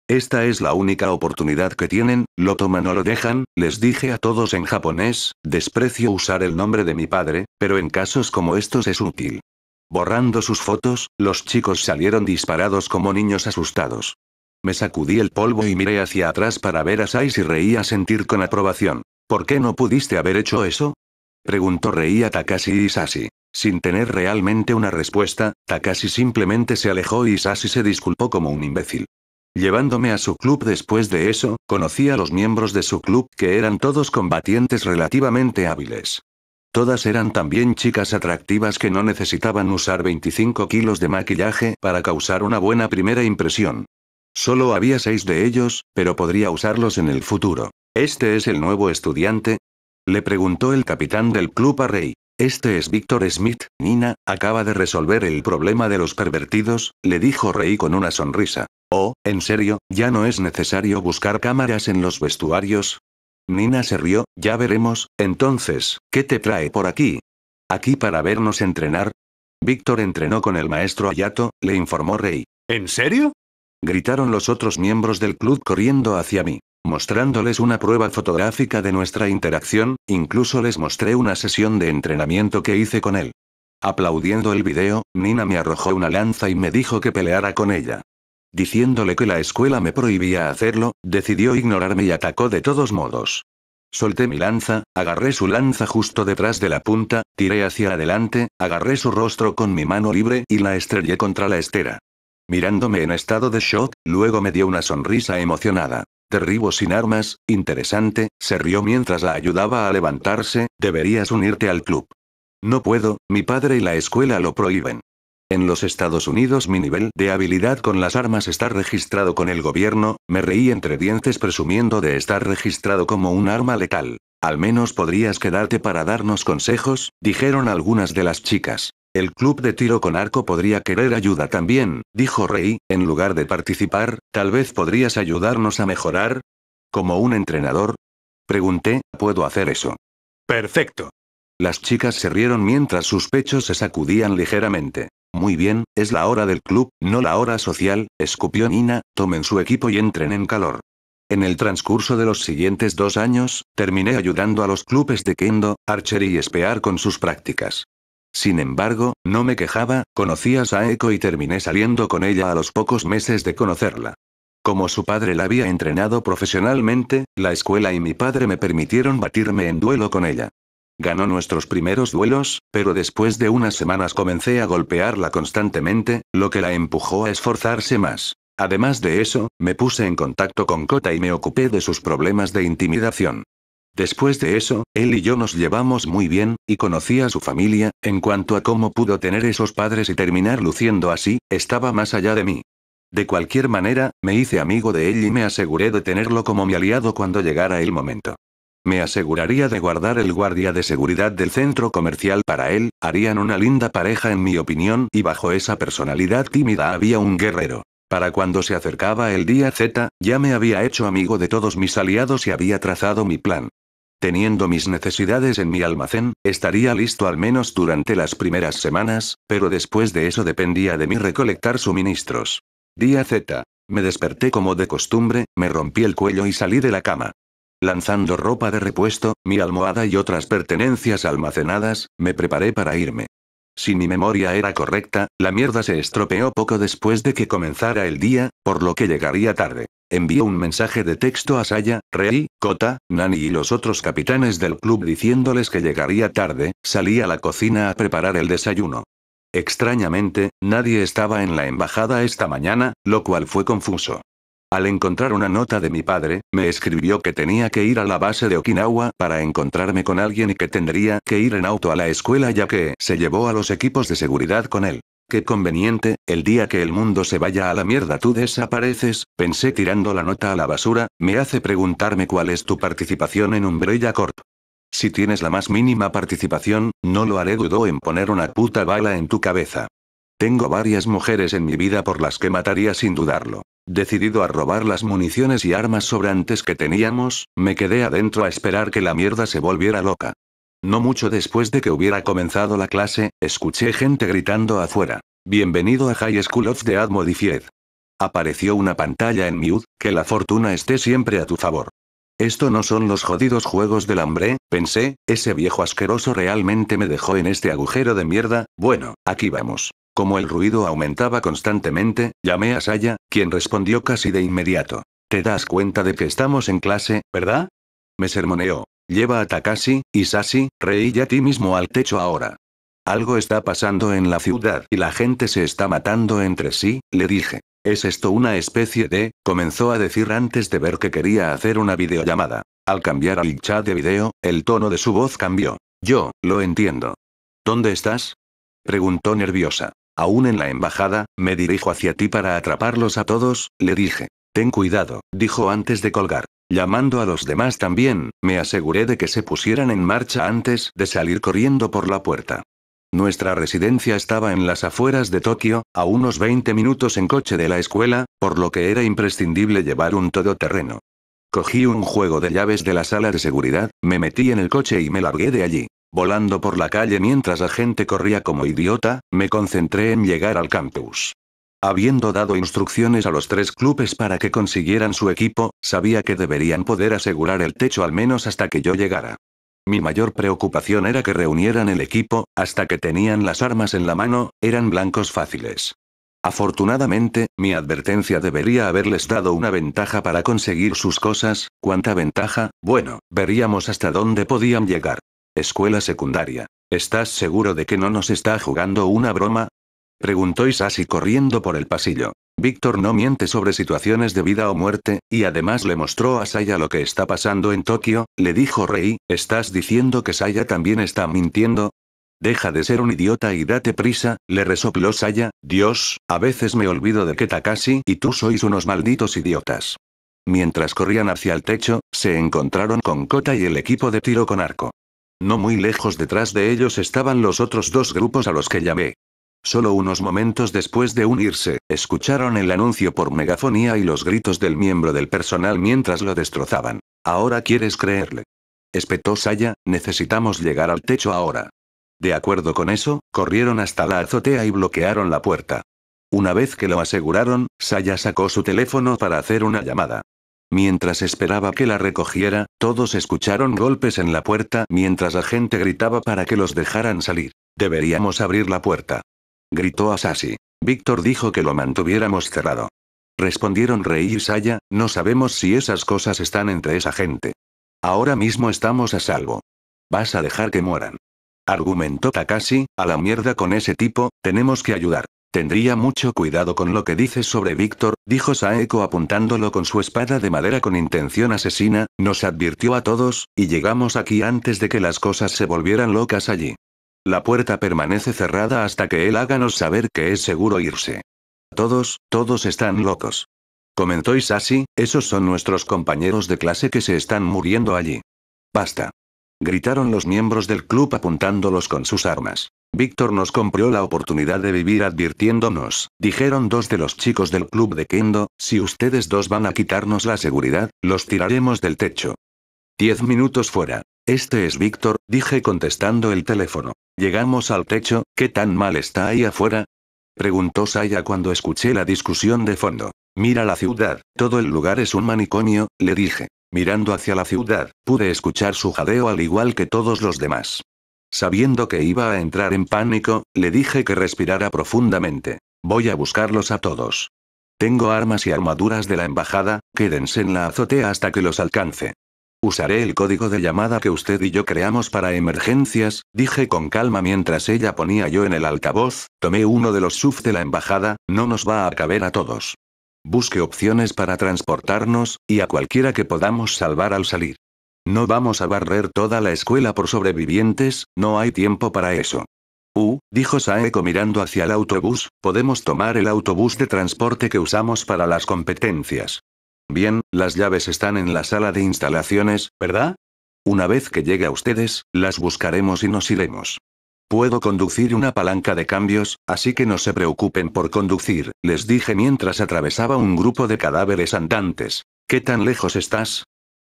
Esta es la única oportunidad que tienen, lo toman o lo dejan, les dije a todos en japonés, desprecio usar el nombre de mi padre, pero en casos como estos es útil. Borrando sus fotos, los chicos salieron disparados como niños asustados. Me sacudí el polvo y miré hacia atrás para ver a Sai y reía a sentir con aprobación. ¿Por qué no pudiste haber hecho eso? Preguntó reía a Takashi y Sasi. Sin tener realmente una respuesta, Takashi simplemente se alejó y Sasi se disculpó como un imbécil. Llevándome a su club después de eso, conocí a los miembros de su club que eran todos combatientes relativamente hábiles. Todas eran también chicas atractivas que no necesitaban usar 25 kilos de maquillaje para causar una buena primera impresión. Solo había seis de ellos, pero podría usarlos en el futuro. ¿Este es el nuevo estudiante? Le preguntó el capitán del club a Rey. Este es Víctor Smith, Nina, acaba de resolver el problema de los pervertidos, le dijo Rey con una sonrisa. Oh, en serio, ya no es necesario buscar cámaras en los vestuarios. Nina se rió, ya veremos, entonces, ¿qué te trae por aquí? ¿Aquí para vernos entrenar? Víctor entrenó con el maestro Ayato, le informó Rey. ¿En serio? gritaron los otros miembros del club corriendo hacia mí. Mostrándoles una prueba fotográfica de nuestra interacción, incluso les mostré una sesión de entrenamiento que hice con él. Aplaudiendo el video, Nina me arrojó una lanza y me dijo que peleara con ella. Diciéndole que la escuela me prohibía hacerlo, decidió ignorarme y atacó de todos modos. Solté mi lanza, agarré su lanza justo detrás de la punta, tiré hacia adelante, agarré su rostro con mi mano libre y la estrellé contra la estera mirándome en estado de shock, luego me dio una sonrisa emocionada. Derribo sin armas, interesante, se rió mientras la ayudaba a levantarse, deberías unirte al club. No puedo, mi padre y la escuela lo prohíben. En los Estados Unidos mi nivel de habilidad con las armas está registrado con el gobierno, me reí entre dientes presumiendo de estar registrado como un arma letal. Al menos podrías quedarte para darnos consejos, dijeron algunas de las chicas. El club de tiro con arco podría querer ayuda también, dijo Rey, en lugar de participar, tal vez podrías ayudarnos a mejorar. ¿Como un entrenador? Pregunté, ¿puedo hacer eso? Perfecto. Las chicas se rieron mientras sus pechos se sacudían ligeramente. Muy bien, es la hora del club, no la hora social, escupió Nina, tomen su equipo y entren en calor. En el transcurso de los siguientes dos años, terminé ayudando a los clubes de kendo, archer y Spear con sus prácticas. Sin embargo, no me quejaba, conocí a Saeko y terminé saliendo con ella a los pocos meses de conocerla. Como su padre la había entrenado profesionalmente, la escuela y mi padre me permitieron batirme en duelo con ella. Ganó nuestros primeros duelos, pero después de unas semanas comencé a golpearla constantemente, lo que la empujó a esforzarse más. Además de eso, me puse en contacto con Kota y me ocupé de sus problemas de intimidación. Después de eso, él y yo nos llevamos muy bien, y conocí a su familia, en cuanto a cómo pudo tener esos padres y terminar luciendo así, estaba más allá de mí. De cualquier manera, me hice amigo de él y me aseguré de tenerlo como mi aliado cuando llegara el momento. Me aseguraría de guardar el guardia de seguridad del centro comercial para él, harían una linda pareja en mi opinión, y bajo esa personalidad tímida había un guerrero. Para cuando se acercaba el día Z, ya me había hecho amigo de todos mis aliados y había trazado mi plan. Teniendo mis necesidades en mi almacén, estaría listo al menos durante las primeras semanas, pero después de eso dependía de mí recolectar suministros. Día Z. Me desperté como de costumbre, me rompí el cuello y salí de la cama. Lanzando ropa de repuesto, mi almohada y otras pertenencias almacenadas, me preparé para irme. Si mi memoria era correcta, la mierda se estropeó poco después de que comenzara el día, por lo que llegaría tarde. Envió un mensaje de texto a Saya, Rei, Kota, Nani y los otros capitanes del club diciéndoles que llegaría tarde, salí a la cocina a preparar el desayuno. Extrañamente, nadie estaba en la embajada esta mañana, lo cual fue confuso. Al encontrar una nota de mi padre, me escribió que tenía que ir a la base de Okinawa para encontrarme con alguien y que tendría que ir en auto a la escuela ya que se llevó a los equipos de seguridad con él. Qué conveniente, el día que el mundo se vaya a la mierda tú desapareces, pensé tirando la nota a la basura, me hace preguntarme cuál es tu participación en Umbrella Corp. Si tienes la más mínima participación, no lo haré dudo en poner una puta bala en tu cabeza. Tengo varias mujeres en mi vida por las que mataría sin dudarlo. Decidido a robar las municiones y armas sobrantes que teníamos, me quedé adentro a esperar que la mierda se volviera loca. No mucho después de que hubiera comenzado la clase, escuché gente gritando afuera. Bienvenido a High School of the Admodified. Apareció una pantalla en mute, que la fortuna esté siempre a tu favor. Esto no son los jodidos juegos del hambre, pensé, ese viejo asqueroso realmente me dejó en este agujero de mierda, bueno, aquí vamos. Como el ruido aumentaba constantemente, llamé a Saya, quien respondió casi de inmediato. ¿Te das cuenta de que estamos en clase, verdad? Me sermoneó. Lleva a Takashi, y Sasi, y a ti mismo al techo ahora. Algo está pasando en la ciudad y la gente se está matando entre sí, le dije. ¿Es esto una especie de...? comenzó a decir antes de ver que quería hacer una videollamada. Al cambiar al chat de video, el tono de su voz cambió. Yo, lo entiendo. ¿Dónde estás? preguntó nerviosa. Aún en la embajada, me dirijo hacia ti para atraparlos a todos, le dije. Ten cuidado, dijo antes de colgar. Llamando a los demás también, me aseguré de que se pusieran en marcha antes de salir corriendo por la puerta. Nuestra residencia estaba en las afueras de Tokio, a unos 20 minutos en coche de la escuela, por lo que era imprescindible llevar un todoterreno. Cogí un juego de llaves de la sala de seguridad, me metí en el coche y me largué de allí. Volando por la calle mientras la gente corría como idiota, me concentré en llegar al campus. Habiendo dado instrucciones a los tres clubes para que consiguieran su equipo, sabía que deberían poder asegurar el techo al menos hasta que yo llegara. Mi mayor preocupación era que reunieran el equipo, hasta que tenían las armas en la mano, eran blancos fáciles. Afortunadamente, mi advertencia debería haberles dado una ventaja para conseguir sus cosas, ¿cuánta ventaja? Bueno, veríamos hasta dónde podían llegar. Escuela secundaria. ¿Estás seguro de que no nos está jugando una broma? Preguntó Isasi corriendo por el pasillo. Víctor no miente sobre situaciones de vida o muerte, y además le mostró a Saya lo que está pasando en Tokio, le dijo Rei, ¿estás diciendo que Saya también está mintiendo? Deja de ser un idiota y date prisa, le resopló Saya, Dios, a veces me olvido de que Takashi y tú sois unos malditos idiotas. Mientras corrían hacia el techo, se encontraron con Kota y el equipo de tiro con arco. No muy lejos detrás de ellos estaban los otros dos grupos a los que llamé. Solo unos momentos después de unirse, escucharon el anuncio por megafonía y los gritos del miembro del personal mientras lo destrozaban. Ahora quieres creerle. Espetó Saya, necesitamos llegar al techo ahora. De acuerdo con eso, corrieron hasta la azotea y bloquearon la puerta. Una vez que lo aseguraron, Saya sacó su teléfono para hacer una llamada. Mientras esperaba que la recogiera, todos escucharon golpes en la puerta mientras la gente gritaba para que los dejaran salir. Deberíamos abrir la puerta. Gritó Asasi. Víctor dijo que lo mantuviéramos cerrado. Respondieron Rey y Saya, no sabemos si esas cosas están entre esa gente. Ahora mismo estamos a salvo. Vas a dejar que mueran. Argumentó Takashi, a la mierda con ese tipo, tenemos que ayudar. Tendría mucho cuidado con lo que dices sobre Víctor, dijo Saeko apuntándolo con su espada de madera con intención asesina, nos advirtió a todos, y llegamos aquí antes de que las cosas se volvieran locas allí. La puerta permanece cerrada hasta que él háganos saber que es seguro irse. Todos, todos están locos. Comentó Isasi, esos son nuestros compañeros de clase que se están muriendo allí. Basta gritaron los miembros del club apuntándolos con sus armas. Víctor nos compró la oportunidad de vivir advirtiéndonos, dijeron dos de los chicos del club de Kendo, si ustedes dos van a quitarnos la seguridad, los tiraremos del techo. Diez minutos fuera. Este es Víctor, dije contestando el teléfono. Llegamos al techo, ¿qué tan mal está ahí afuera? Preguntó Saya cuando escuché la discusión de fondo. Mira la ciudad, todo el lugar es un manicomio, le dije. Mirando hacia la ciudad, pude escuchar su jadeo al igual que todos los demás. Sabiendo que iba a entrar en pánico, le dije que respirara profundamente. Voy a buscarlos a todos. Tengo armas y armaduras de la embajada, quédense en la azotea hasta que los alcance. Usaré el código de llamada que usted y yo creamos para emergencias, dije con calma mientras ella ponía yo en el altavoz, tomé uno de los SUV de la embajada, no nos va a caber a todos. Busque opciones para transportarnos, y a cualquiera que podamos salvar al salir. No vamos a barrer toda la escuela por sobrevivientes, no hay tiempo para eso. Uh, dijo Saeko mirando hacia el autobús, podemos tomar el autobús de transporte que usamos para las competencias. Bien, las llaves están en la sala de instalaciones, ¿verdad? Una vez que llegue a ustedes, las buscaremos y nos iremos. Puedo conducir una palanca de cambios, así que no se preocupen por conducir, les dije mientras atravesaba un grupo de cadáveres andantes. ¿Qué tan lejos estás?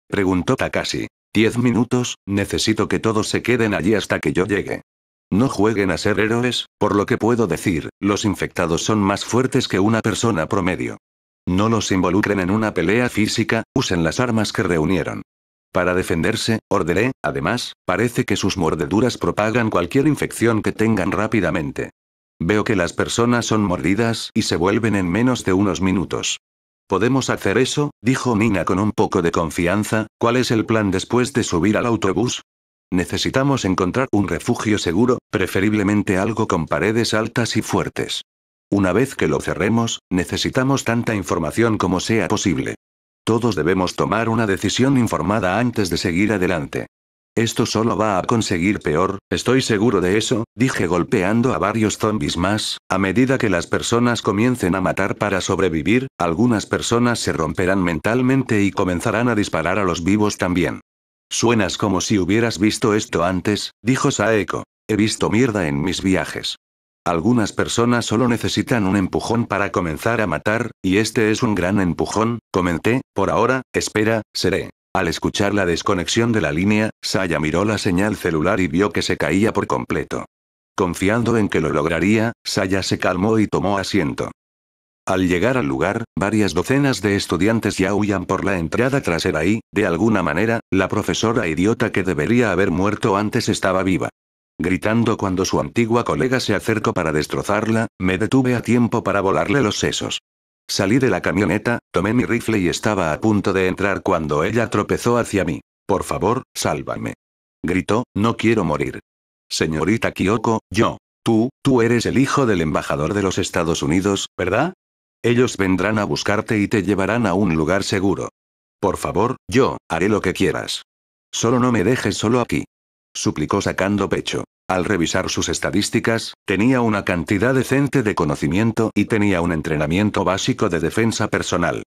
preguntó Takashi. Diez minutos, necesito que todos se queden allí hasta que yo llegue. No jueguen a ser héroes, por lo que puedo decir, los infectados son más fuertes que una persona promedio. No los involucren en una pelea física, usen las armas que reunieron. Para defenderse, ordené, además, parece que sus mordeduras propagan cualquier infección que tengan rápidamente. Veo que las personas son mordidas y se vuelven en menos de unos minutos. ¿Podemos hacer eso? dijo Nina con un poco de confianza. ¿Cuál es el plan después de subir al autobús? Necesitamos encontrar un refugio seguro, preferiblemente algo con paredes altas y fuertes. Una vez que lo cerremos, necesitamos tanta información como sea posible. Todos debemos tomar una decisión informada antes de seguir adelante. Esto solo va a conseguir peor, estoy seguro de eso, dije golpeando a varios zombies más, a medida que las personas comiencen a matar para sobrevivir, algunas personas se romperán mentalmente y comenzarán a disparar a los vivos también. Suenas como si hubieras visto esto antes, dijo Saeko. He visto mierda en mis viajes. Algunas personas solo necesitan un empujón para comenzar a matar, y este es un gran empujón, comenté, por ahora, espera, seré. Al escuchar la desconexión de la línea, Saya miró la señal celular y vio que se caía por completo. Confiando en que lo lograría, Saya se calmó y tomó asiento. Al llegar al lugar, varias docenas de estudiantes ya huían por la entrada trasera y, de alguna manera, la profesora idiota que debería haber muerto antes estaba viva. Gritando cuando su antigua colega se acercó para destrozarla, me detuve a tiempo para volarle los sesos. Salí de la camioneta, tomé mi rifle y estaba a punto de entrar cuando ella tropezó hacia mí. Por favor, sálvame. Gritó, no quiero morir. Señorita Kyoko, yo. Tú, tú eres el hijo del embajador de los Estados Unidos, ¿verdad? Ellos vendrán a buscarte y te llevarán a un lugar seguro. Por favor, yo, haré lo que quieras. Solo no me dejes solo aquí suplicó sacando pecho. Al revisar sus estadísticas, tenía una cantidad decente de conocimiento y tenía un entrenamiento básico de defensa personal.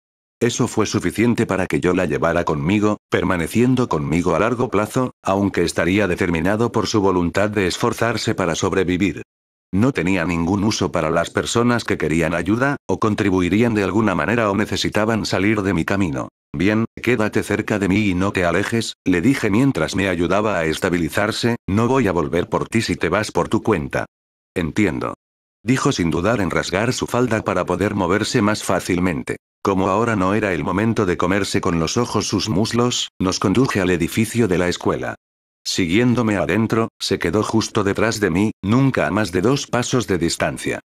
Eso fue suficiente para que yo la llevara conmigo, permaneciendo conmigo a largo plazo, aunque estaría determinado por su voluntad de esforzarse para sobrevivir. No tenía ningún uso para las personas que querían ayuda, o contribuirían de alguna manera o necesitaban salir de mi camino. Bien, quédate cerca de mí y no te alejes, le dije mientras me ayudaba a estabilizarse, no voy a volver por ti si te vas por tu cuenta. Entiendo. Dijo sin dudar en rasgar su falda para poder moverse más fácilmente. Como ahora no era el momento de comerse con los ojos sus muslos, nos conduje al edificio de la escuela. Siguiéndome adentro, se quedó justo detrás de mí, nunca a más de dos pasos de distancia.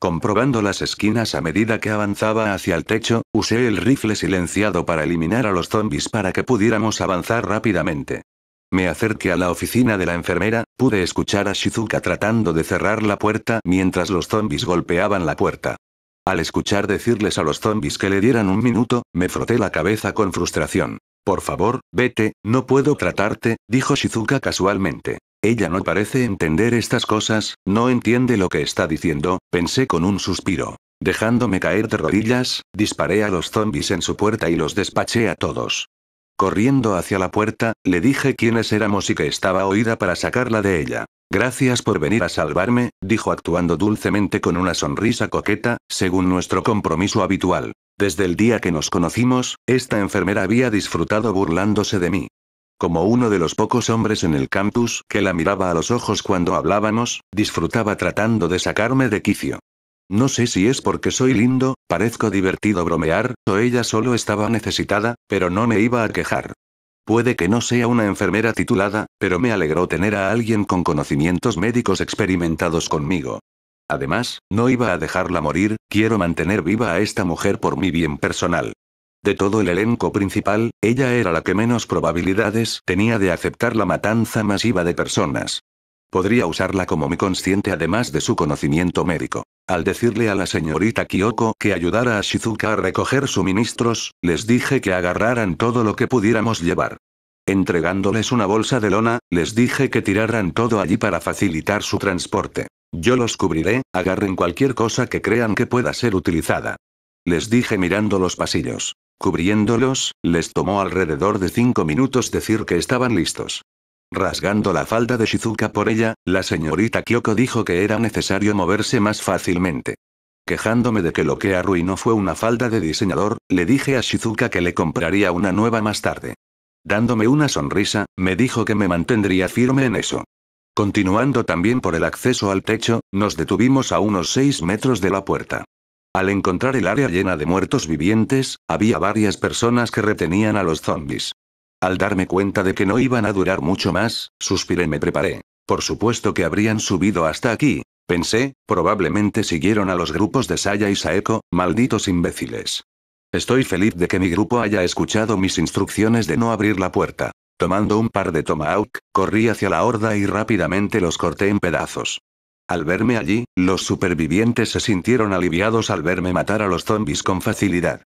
Comprobando las esquinas a medida que avanzaba hacia el techo, usé el rifle silenciado para eliminar a los zombies para que pudiéramos avanzar rápidamente. Me acerqué a la oficina de la enfermera, pude escuchar a Shizuka tratando de cerrar la puerta mientras los zombies golpeaban la puerta. Al escuchar decirles a los zombies que le dieran un minuto, me froté la cabeza con frustración. Por favor, vete, no puedo tratarte, dijo Shizuka casualmente. Ella no parece entender estas cosas, no entiende lo que está diciendo, pensé con un suspiro. Dejándome caer de rodillas, disparé a los zombies en su puerta y los despaché a todos. Corriendo hacia la puerta, le dije quiénes éramos y que estaba oída para sacarla de ella. Gracias por venir a salvarme, dijo actuando dulcemente con una sonrisa coqueta, según nuestro compromiso habitual. Desde el día que nos conocimos, esta enfermera había disfrutado burlándose de mí. Como uno de los pocos hombres en el campus que la miraba a los ojos cuando hablábamos, disfrutaba tratando de sacarme de quicio. No sé si es porque soy lindo, parezco divertido bromear, o ella solo estaba necesitada, pero no me iba a quejar. Puede que no sea una enfermera titulada, pero me alegró tener a alguien con conocimientos médicos experimentados conmigo. Además, no iba a dejarla morir, quiero mantener viva a esta mujer por mi bien personal. De todo el elenco principal, ella era la que menos probabilidades tenía de aceptar la matanza masiva de personas. Podría usarla como mi consciente además de su conocimiento médico. Al decirle a la señorita Kyoko que ayudara a Shizuka a recoger suministros, les dije que agarraran todo lo que pudiéramos llevar. Entregándoles una bolsa de lona, les dije que tiraran todo allí para facilitar su transporte. Yo los cubriré, agarren cualquier cosa que crean que pueda ser utilizada. Les dije mirando los pasillos. Cubriéndolos, les tomó alrededor de cinco minutos decir que estaban listos. Rasgando la falda de Shizuka por ella, la señorita Kyoko dijo que era necesario moverse más fácilmente. Quejándome de que lo que arruinó fue una falda de diseñador, le dije a Shizuka que le compraría una nueva más tarde. Dándome una sonrisa, me dijo que me mantendría firme en eso. Continuando también por el acceso al techo, nos detuvimos a unos seis metros de la puerta. Al encontrar el área llena de muertos vivientes, había varias personas que retenían a los zombies. Al darme cuenta de que no iban a durar mucho más, suspiré y me preparé. Por supuesto que habrían subido hasta aquí. Pensé, probablemente siguieron a los grupos de Saya y Saeko, malditos imbéciles. Estoy feliz de que mi grupo haya escuchado mis instrucciones de no abrir la puerta. Tomando un par de tomahawk, corrí hacia la horda y rápidamente los corté en pedazos. Al verme allí, los supervivientes se sintieron aliviados al verme matar a los zombies con facilidad.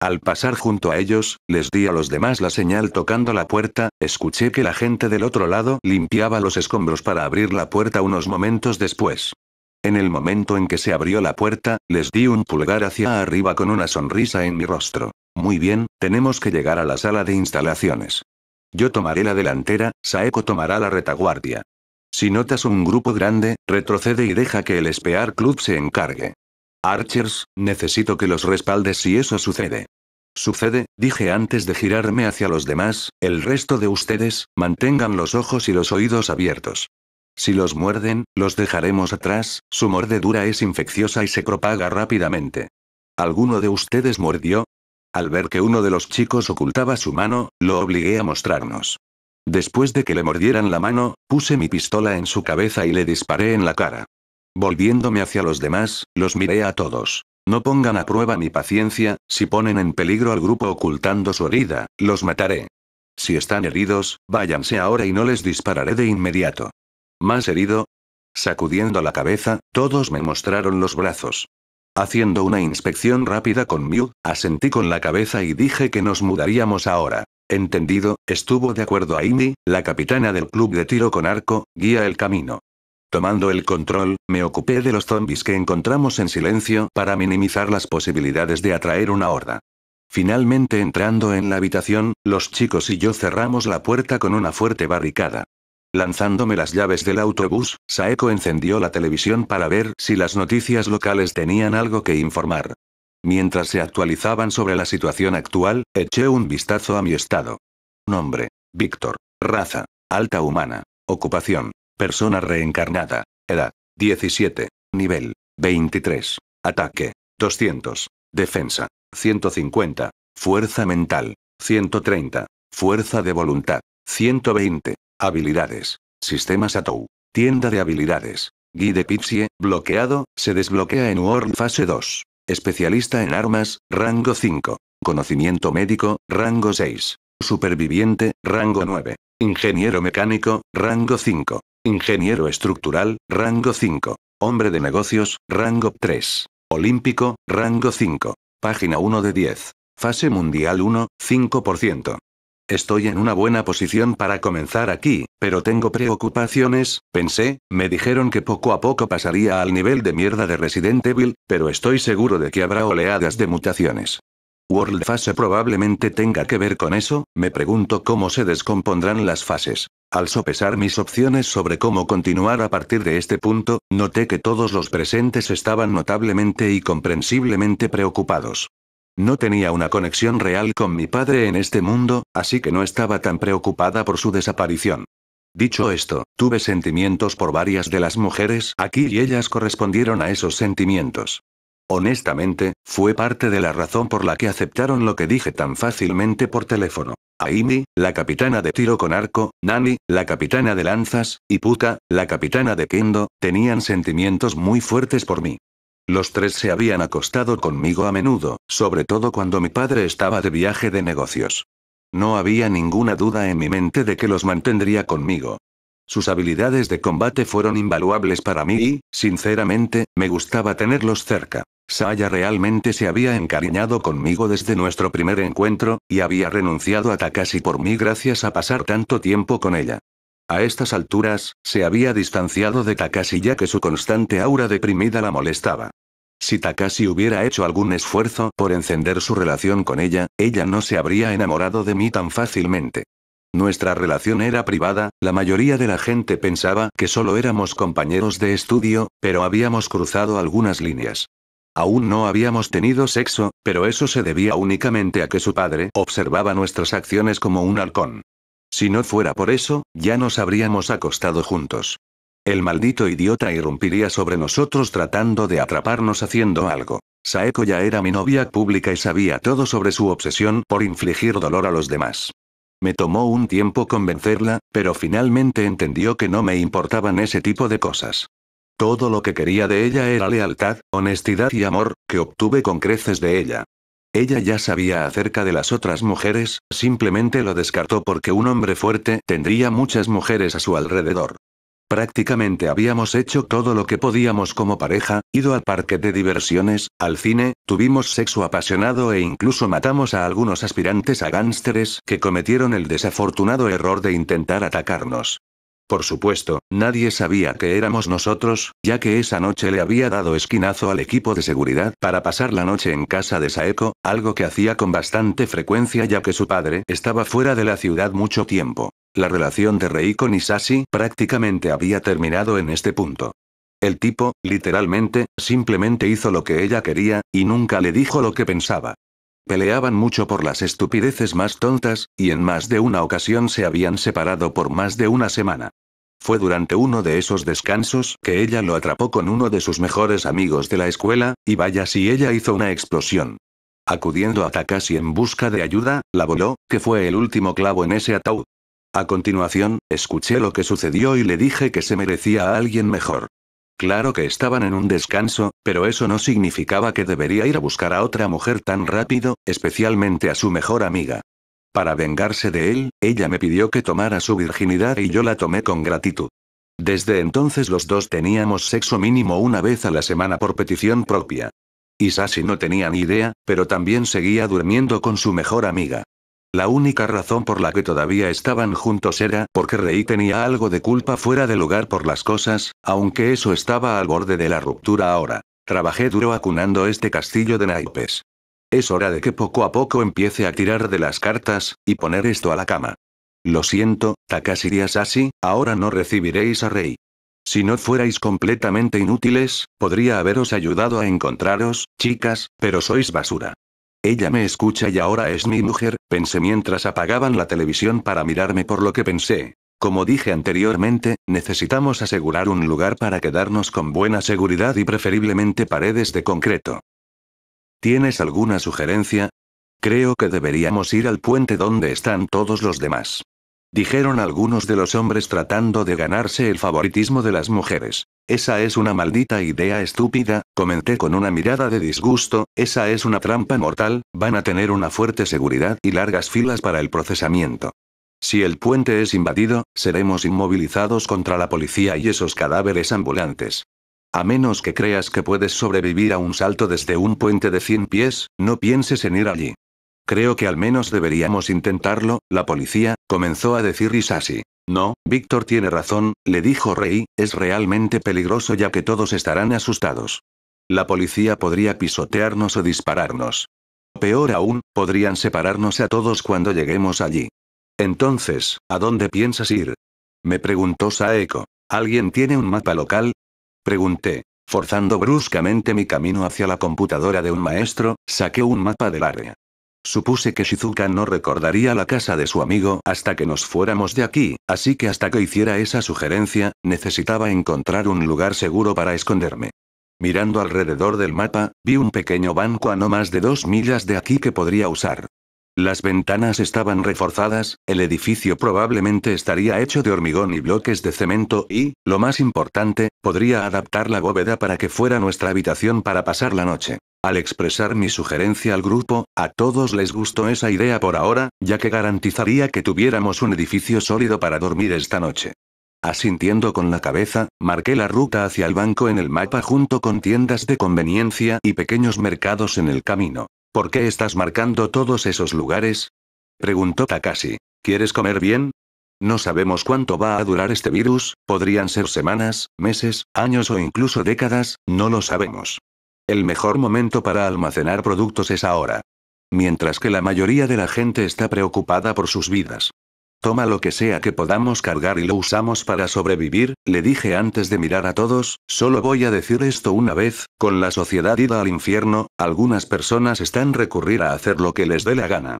Al pasar junto a ellos, les di a los demás la señal tocando la puerta, escuché que la gente del otro lado limpiaba los escombros para abrir la puerta unos momentos después. En el momento en que se abrió la puerta, les di un pulgar hacia arriba con una sonrisa en mi rostro. Muy bien, tenemos que llegar a la sala de instalaciones. Yo tomaré la delantera, Saeko tomará la retaguardia. Si notas un grupo grande, retrocede y deja que el Spear Club se encargue. Archers, necesito que los respaldes si eso sucede. Sucede, dije antes de girarme hacia los demás, el resto de ustedes, mantengan los ojos y los oídos abiertos. Si los muerden, los dejaremos atrás, su mordedura es infecciosa y se propaga rápidamente. ¿Alguno de ustedes mordió? Al ver que uno de los chicos ocultaba su mano, lo obligué a mostrarnos. Después de que le mordieran la mano, puse mi pistola en su cabeza y le disparé en la cara. Volviéndome hacia los demás, los miré a todos. No pongan a prueba mi paciencia, si ponen en peligro al grupo ocultando su herida, los mataré. Si están heridos, váyanse ahora y no les dispararé de inmediato. ¿Más herido? Sacudiendo la cabeza, todos me mostraron los brazos. Haciendo una inspección rápida con Mew, asentí con la cabeza y dije que nos mudaríamos ahora. Entendido, estuvo de acuerdo a la capitana del club de tiro con arco, guía el camino. Tomando el control, me ocupé de los zombies que encontramos en silencio para minimizar las posibilidades de atraer una horda. Finalmente entrando en la habitación, los chicos y yo cerramos la puerta con una fuerte barricada. Lanzándome las llaves del autobús, Saeko encendió la televisión para ver si las noticias locales tenían algo que informar. Mientras se actualizaban sobre la situación actual, eché un vistazo a mi estado. Nombre. Víctor. Raza. Alta humana. Ocupación. Persona reencarnada. Edad. 17. Nivel. 23. Ataque. 200. Defensa. 150. Fuerza mental. 130. Fuerza de voluntad. 120. Habilidades. Sistemas Atou. Tienda de habilidades. Guide Pipsie, bloqueado, se desbloquea en World Fase 2. Especialista en armas, rango 5. Conocimiento médico, rango 6. Superviviente, rango 9. Ingeniero mecánico, rango 5. Ingeniero estructural, rango 5. Hombre de negocios, rango 3. Olímpico, rango 5. Página 1 de 10. Fase mundial 1, 5%. Estoy en una buena posición para comenzar aquí, pero tengo preocupaciones, pensé, me dijeron que poco a poco pasaría al nivel de mierda de Resident Evil, pero estoy seguro de que habrá oleadas de mutaciones. World fase probablemente tenga que ver con eso, me pregunto cómo se descompondrán las fases. Al sopesar mis opciones sobre cómo continuar a partir de este punto, noté que todos los presentes estaban notablemente y comprensiblemente preocupados. No tenía una conexión real con mi padre en este mundo, así que no estaba tan preocupada por su desaparición. Dicho esto, tuve sentimientos por varias de las mujeres aquí y ellas correspondieron a esos sentimientos. Honestamente, fue parte de la razón por la que aceptaron lo que dije tan fácilmente por teléfono. Aimi, la capitana de tiro con arco, Nani, la capitana de lanzas, y Puta, la capitana de kendo, tenían sentimientos muy fuertes por mí. Los tres se habían acostado conmigo a menudo, sobre todo cuando mi padre estaba de viaje de negocios. No había ninguna duda en mi mente de que los mantendría conmigo. Sus habilidades de combate fueron invaluables para mí y, sinceramente, me gustaba tenerlos cerca. Saya realmente se había encariñado conmigo desde nuestro primer encuentro, y había renunciado a Takashi por mí gracias a pasar tanto tiempo con ella. A estas alturas, se había distanciado de Takashi ya que su constante aura deprimida la molestaba. Si Takashi hubiera hecho algún esfuerzo por encender su relación con ella, ella no se habría enamorado de mí tan fácilmente. Nuestra relación era privada, la mayoría de la gente pensaba que solo éramos compañeros de estudio, pero habíamos cruzado algunas líneas. Aún no habíamos tenido sexo, pero eso se debía únicamente a que su padre observaba nuestras acciones como un halcón. Si no fuera por eso, ya nos habríamos acostado juntos. El maldito idiota irrumpiría sobre nosotros tratando de atraparnos haciendo algo. Saeko ya era mi novia pública y sabía todo sobre su obsesión por infligir dolor a los demás. Me tomó un tiempo convencerla, pero finalmente entendió que no me importaban ese tipo de cosas. Todo lo que quería de ella era lealtad, honestidad y amor, que obtuve con creces de ella. Ella ya sabía acerca de las otras mujeres, simplemente lo descartó porque un hombre fuerte tendría muchas mujeres a su alrededor. Prácticamente habíamos hecho todo lo que podíamos como pareja, ido al parque de diversiones, al cine, tuvimos sexo apasionado e incluso matamos a algunos aspirantes a gánsteres que cometieron el desafortunado error de intentar atacarnos. Por supuesto, nadie sabía que éramos nosotros, ya que esa noche le había dado esquinazo al equipo de seguridad para pasar la noche en casa de Saeko, algo que hacía con bastante frecuencia ya que su padre estaba fuera de la ciudad mucho tiempo. La relación de Rei con Isashi prácticamente había terminado en este punto. El tipo, literalmente, simplemente hizo lo que ella quería, y nunca le dijo lo que pensaba. Peleaban mucho por las estupideces más tontas, y en más de una ocasión se habían separado por más de una semana. Fue durante uno de esos descansos que ella lo atrapó con uno de sus mejores amigos de la escuela, y vaya si ella hizo una explosión. Acudiendo a Takashi en busca de ayuda, la voló, que fue el último clavo en ese ataúd. A continuación, escuché lo que sucedió y le dije que se merecía a alguien mejor. Claro que estaban en un descanso, pero eso no significaba que debería ir a buscar a otra mujer tan rápido, especialmente a su mejor amiga. Para vengarse de él, ella me pidió que tomara su virginidad y yo la tomé con gratitud. Desde entonces los dos teníamos sexo mínimo una vez a la semana por petición propia. Isashi no tenía ni idea, pero también seguía durmiendo con su mejor amiga. La única razón por la que todavía estaban juntos era porque Rei tenía algo de culpa fuera de lugar por las cosas, aunque eso estaba al borde de la ruptura ahora. Trabajé duro acunando este castillo de naipes. Es hora de que poco a poco empiece a tirar de las cartas, y poner esto a la cama. Lo siento, Takashi así, ahora no recibiréis a Rey. Si no fuerais completamente inútiles, podría haberos ayudado a encontraros, chicas, pero sois basura. Ella me escucha y ahora es mi mujer, pensé mientras apagaban la televisión para mirarme por lo que pensé. Como dije anteriormente, necesitamos asegurar un lugar para quedarnos con buena seguridad y preferiblemente paredes de concreto. ¿Tienes alguna sugerencia? Creo que deberíamos ir al puente donde están todos los demás. Dijeron algunos de los hombres tratando de ganarse el favoritismo de las mujeres. Esa es una maldita idea estúpida, comenté con una mirada de disgusto, esa es una trampa mortal, van a tener una fuerte seguridad y largas filas para el procesamiento. Si el puente es invadido, seremos inmovilizados contra la policía y esos cadáveres ambulantes. A menos que creas que puedes sobrevivir a un salto desde un puente de 100 pies, no pienses en ir allí. Creo que al menos deberíamos intentarlo, la policía, comenzó a decir Isasi. No, Víctor tiene razón, le dijo Rey, es realmente peligroso ya que todos estarán asustados. La policía podría pisotearnos o dispararnos. Peor aún, podrían separarnos a todos cuando lleguemos allí. Entonces, ¿a dónde piensas ir? Me preguntó Saeko. ¿Alguien tiene un mapa local? Pregunté. Forzando bruscamente mi camino hacia la computadora de un maestro, saqué un mapa del área. Supuse que Shizuka no recordaría la casa de su amigo hasta que nos fuéramos de aquí, así que hasta que hiciera esa sugerencia, necesitaba encontrar un lugar seguro para esconderme. Mirando alrededor del mapa, vi un pequeño banco a no más de dos millas de aquí que podría usar. Las ventanas estaban reforzadas, el edificio probablemente estaría hecho de hormigón y bloques de cemento y, lo más importante, podría adaptar la bóveda para que fuera nuestra habitación para pasar la noche. Al expresar mi sugerencia al grupo, a todos les gustó esa idea por ahora, ya que garantizaría que tuviéramos un edificio sólido para dormir esta noche. Asintiendo con la cabeza, marqué la ruta hacia el banco en el mapa junto con tiendas de conveniencia y pequeños mercados en el camino. ¿Por qué estás marcando todos esos lugares? Preguntó Takashi. ¿Quieres comer bien? No sabemos cuánto va a durar este virus, podrían ser semanas, meses, años o incluso décadas, no lo sabemos. El mejor momento para almacenar productos es ahora. Mientras que la mayoría de la gente está preocupada por sus vidas. Toma lo que sea que podamos cargar y lo usamos para sobrevivir, le dije antes de mirar a todos, solo voy a decir esto una vez, con la sociedad ida al infierno, algunas personas están recurrir a hacer lo que les dé la gana.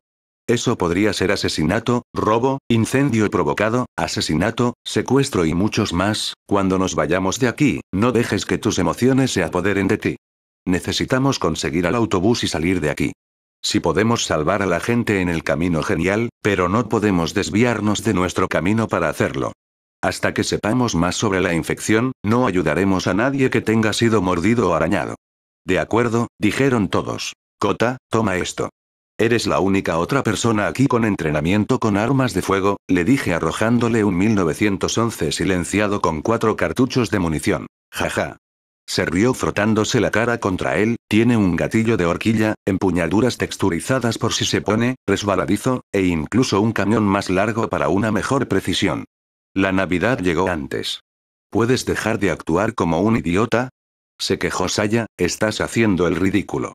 Eso podría ser asesinato, robo, incendio provocado, asesinato, secuestro y muchos más, cuando nos vayamos de aquí, no dejes que tus emociones se apoderen de ti. Necesitamos conseguir al autobús y salir de aquí. Si podemos salvar a la gente en el camino genial, pero no podemos desviarnos de nuestro camino para hacerlo. Hasta que sepamos más sobre la infección, no ayudaremos a nadie que tenga sido mordido o arañado. De acuerdo, dijeron todos. Kota, toma esto. Eres la única otra persona aquí con entrenamiento con armas de fuego, le dije arrojándole un 1911 silenciado con cuatro cartuchos de munición. Jaja. Se rió frotándose la cara contra él, tiene un gatillo de horquilla, empuñaduras texturizadas por si se pone, resbaladizo, e incluso un cañón más largo para una mejor precisión. La Navidad llegó antes. ¿Puedes dejar de actuar como un idiota? Se quejó Saya, estás haciendo el ridículo.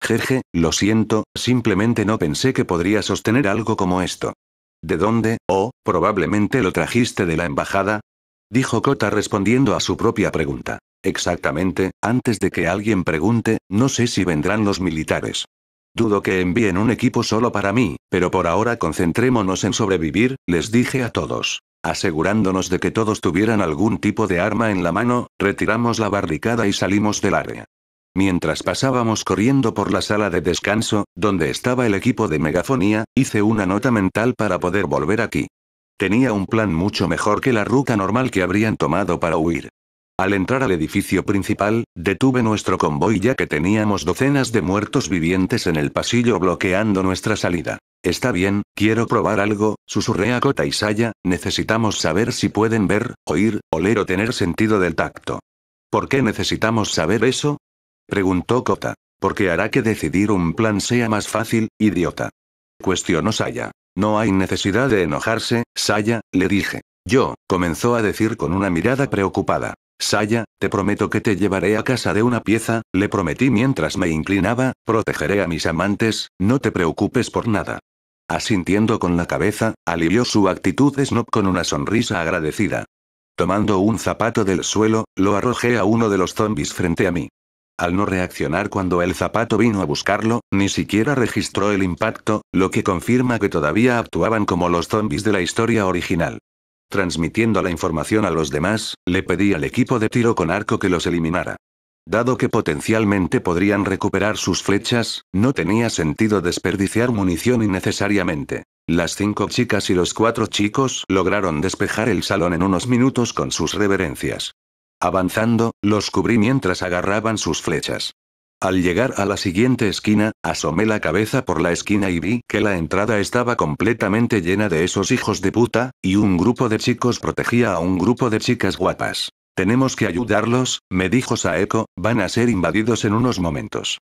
Jeje, lo siento, simplemente no pensé que podría sostener algo como esto. ¿De dónde? Oh, probablemente lo trajiste de la embajada. Dijo Kota respondiendo a su propia pregunta. Exactamente, antes de que alguien pregunte, no sé si vendrán los militares. Dudo que envíen un equipo solo para mí, pero por ahora concentrémonos en sobrevivir, les dije a todos. Asegurándonos de que todos tuvieran algún tipo de arma en la mano, retiramos la barricada y salimos del área. Mientras pasábamos corriendo por la sala de descanso, donde estaba el equipo de megafonía, hice una nota mental para poder volver aquí. Tenía un plan mucho mejor que la ruta normal que habrían tomado para huir. Al entrar al edificio principal, detuve nuestro convoy ya que teníamos docenas de muertos vivientes en el pasillo bloqueando nuestra salida. Está bien, quiero probar algo, susurré a Kota y Saya, necesitamos saber si pueden ver, oír, oler o tener sentido del tacto. ¿Por qué necesitamos saber eso? Preguntó Kota. Porque hará que decidir un plan sea más fácil, idiota. Cuestionó Saya. No hay necesidad de enojarse, Saya, le dije. Yo, comenzó a decir con una mirada preocupada. Saya, te prometo que te llevaré a casa de una pieza, le prometí mientras me inclinaba, protegeré a mis amantes, no te preocupes por nada. Asintiendo con la cabeza, alivió su actitud snob con una sonrisa agradecida. Tomando un zapato del suelo, lo arrojé a uno de los zombies frente a mí. Al no reaccionar cuando el zapato vino a buscarlo, ni siquiera registró el impacto, lo que confirma que todavía actuaban como los zombies de la historia original. Transmitiendo la información a los demás, le pedí al equipo de tiro con arco que los eliminara. Dado que potencialmente podrían recuperar sus flechas, no tenía sentido desperdiciar munición innecesariamente. Las cinco chicas y los cuatro chicos lograron despejar el salón en unos minutos con sus reverencias. Avanzando, los cubrí mientras agarraban sus flechas. Al llegar a la siguiente esquina, asomé la cabeza por la esquina y vi que la entrada estaba completamente llena de esos hijos de puta, y un grupo de chicos protegía a un grupo de chicas guapas. Tenemos que ayudarlos, me dijo Saeko, van a ser invadidos en unos momentos.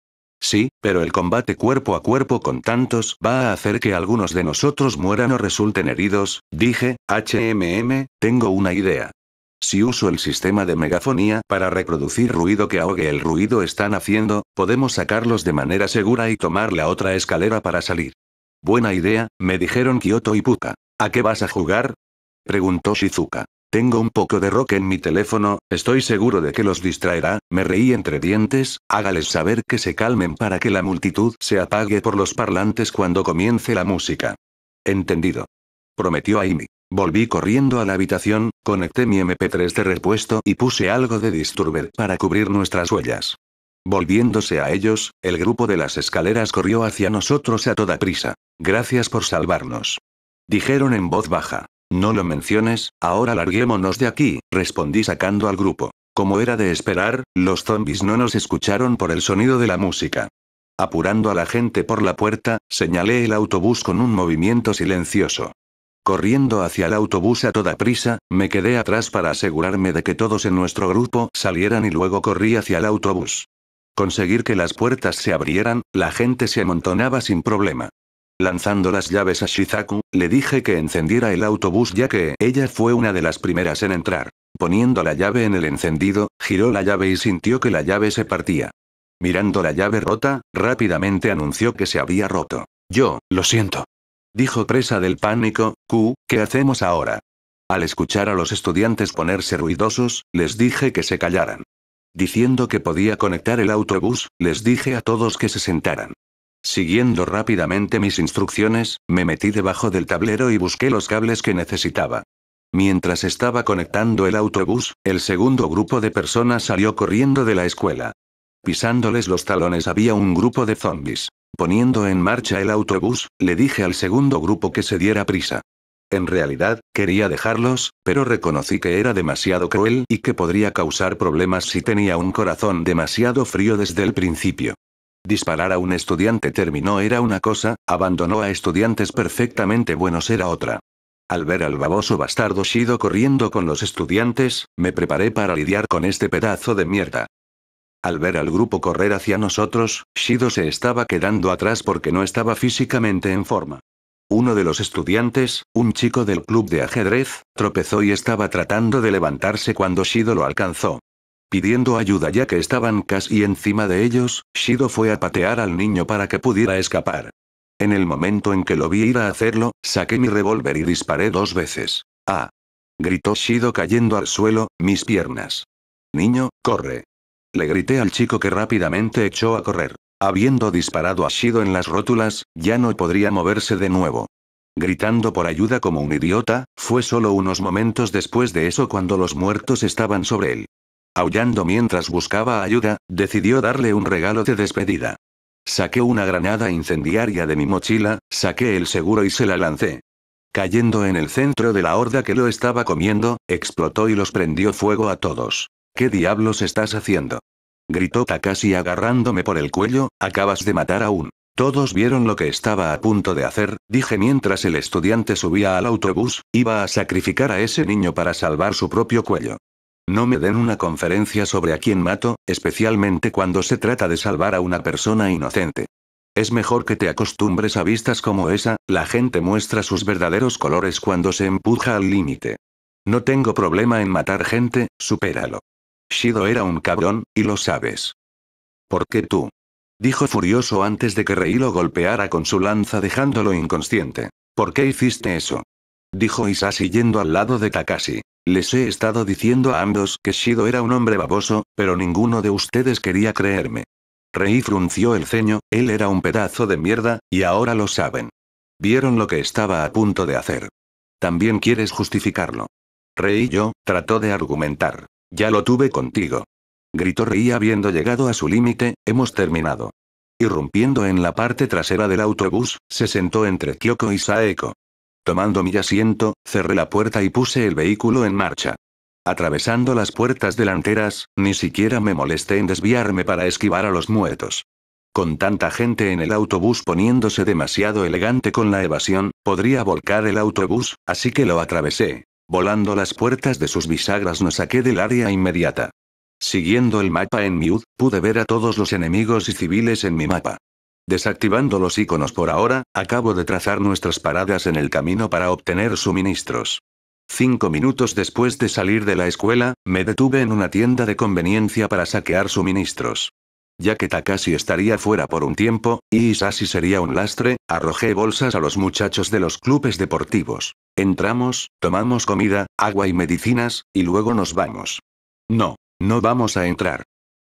Sí, pero el combate cuerpo a cuerpo con tantos va a hacer que algunos de nosotros mueran o resulten heridos, dije, HMM, tengo una idea. Si uso el sistema de megafonía para reproducir ruido que ahogue el ruido están haciendo, podemos sacarlos de manera segura y tomar la otra escalera para salir. Buena idea, me dijeron Kyoto y Puka. ¿A qué vas a jugar? Preguntó Shizuka. Tengo un poco de rock en mi teléfono, estoy seguro de que los distraerá, me reí entre dientes, hágales saber que se calmen para que la multitud se apague por los parlantes cuando comience la música. Entendido. Prometió Aimi. Volví corriendo a la habitación, conecté mi MP3 de repuesto y puse algo de Disturber para cubrir nuestras huellas. Volviéndose a ellos, el grupo de las escaleras corrió hacia nosotros a toda prisa. Gracias por salvarnos. Dijeron en voz baja. No lo menciones, ahora larguémonos de aquí, respondí sacando al grupo. Como era de esperar, los zombies no nos escucharon por el sonido de la música. Apurando a la gente por la puerta, señalé el autobús con un movimiento silencioso. Corriendo hacia el autobús a toda prisa, me quedé atrás para asegurarme de que todos en nuestro grupo salieran y luego corrí hacia el autobús. Conseguir que las puertas se abrieran, la gente se amontonaba sin problema. Lanzando las llaves a Shizaku, le dije que encendiera el autobús ya que ella fue una de las primeras en entrar. Poniendo la llave en el encendido, giró la llave y sintió que la llave se partía. Mirando la llave rota, rápidamente anunció que se había roto. Yo, lo siento, dijo presa del pánico, Q, ¿qué hacemos ahora? Al escuchar a los estudiantes ponerse ruidosos, les dije que se callaran. Diciendo que podía conectar el autobús, les dije a todos que se sentaran. Siguiendo rápidamente mis instrucciones, me metí debajo del tablero y busqué los cables que necesitaba. Mientras estaba conectando el autobús, el segundo grupo de personas salió corriendo de la escuela. Pisándoles los talones había un grupo de zombies. Poniendo en marcha el autobús, le dije al segundo grupo que se diera prisa. En realidad, quería dejarlos, pero reconocí que era demasiado cruel y que podría causar problemas si tenía un corazón demasiado frío desde el principio. Disparar a un estudiante terminó era una cosa, abandonó a estudiantes perfectamente buenos era otra. Al ver al baboso bastardo Shido corriendo con los estudiantes, me preparé para lidiar con este pedazo de mierda. Al ver al grupo correr hacia nosotros, Shido se estaba quedando atrás porque no estaba físicamente en forma. Uno de los estudiantes, un chico del club de ajedrez, tropezó y estaba tratando de levantarse cuando Shido lo alcanzó. Pidiendo ayuda ya que estaban casi encima de ellos, Shido fue a patear al niño para que pudiera escapar. En el momento en que lo vi ir a hacerlo, saqué mi revólver y disparé dos veces. ¡Ah! gritó Shido cayendo al suelo, mis piernas. Niño, corre. Le grité al chico que rápidamente echó a correr. Habiendo disparado a Shido en las rótulas, ya no podría moverse de nuevo. Gritando por ayuda como un idiota, fue solo unos momentos después de eso cuando los muertos estaban sobre él. Aullando mientras buscaba ayuda, decidió darle un regalo de despedida. Saqué una granada incendiaria de mi mochila, saqué el seguro y se la lancé. Cayendo en el centro de la horda que lo estaba comiendo, explotó y los prendió fuego a todos. ¿Qué diablos estás haciendo? Gritó Takashi agarrándome por el cuello, acabas de matar a un. Todos vieron lo que estaba a punto de hacer, dije mientras el estudiante subía al autobús, iba a sacrificar a ese niño para salvar su propio cuello. No me den una conferencia sobre a quién mato, especialmente cuando se trata de salvar a una persona inocente. Es mejor que te acostumbres a vistas como esa, la gente muestra sus verdaderos colores cuando se empuja al límite. No tengo problema en matar gente, supéralo. Shido era un cabrón, y lo sabes. ¿Por qué tú? Dijo furioso antes de que Rei lo golpeara con su lanza dejándolo inconsciente. ¿Por qué hiciste eso? Dijo Isashi yendo al lado de Takashi. Les he estado diciendo a ambos que Shido era un hombre baboso, pero ninguno de ustedes quería creerme. Rei frunció el ceño, él era un pedazo de mierda, y ahora lo saben. Vieron lo que estaba a punto de hacer. También quieres justificarlo. Rei yo, trató de argumentar. Ya lo tuve contigo. Gritó Rey habiendo llegado a su límite, hemos terminado. Irrumpiendo en la parte trasera del autobús, se sentó entre Kyoko y Saeko. Tomando mi asiento, cerré la puerta y puse el vehículo en marcha. Atravesando las puertas delanteras, ni siquiera me molesté en desviarme para esquivar a los muertos. Con tanta gente en el autobús poniéndose demasiado elegante con la evasión, podría volcar el autobús, así que lo atravesé. Volando las puertas de sus bisagras nos saqué del área inmediata. Siguiendo el mapa en mute, pude ver a todos los enemigos y civiles en mi mapa. Desactivando los iconos por ahora, acabo de trazar nuestras paradas en el camino para obtener suministros. Cinco minutos después de salir de la escuela, me detuve en una tienda de conveniencia para saquear suministros ya que Takashi estaría fuera por un tiempo, y Isashi sería un lastre, arrojé bolsas a los muchachos de los clubes deportivos. Entramos, tomamos comida, agua y medicinas, y luego nos vamos. No, no vamos a entrar.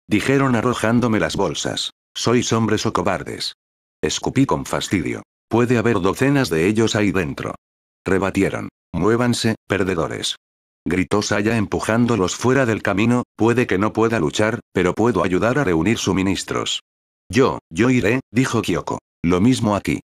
Dijeron arrojándome las bolsas. Sois hombres o cobardes. Escupí con fastidio. Puede haber docenas de ellos ahí dentro. Rebatieron. Muévanse, perdedores gritó Saya empujándolos fuera del camino, puede que no pueda luchar, pero puedo ayudar a reunir suministros. Yo, yo iré, dijo Kyoko. Lo mismo aquí.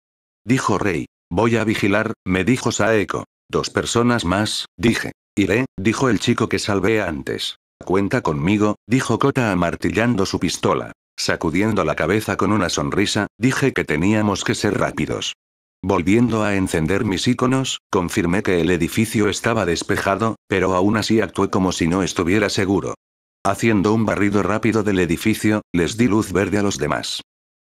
Dijo Rey. Voy a vigilar, me dijo Saeko. Dos personas más, dije. Iré, dijo el chico que salvé antes. Cuenta conmigo, dijo Kota amartillando su pistola. Sacudiendo la cabeza con una sonrisa, dije que teníamos que ser rápidos. Volviendo a encender mis iconos, confirmé que el edificio estaba despejado, pero aún así actué como si no estuviera seguro. Haciendo un barrido rápido del edificio, les di luz verde a los demás.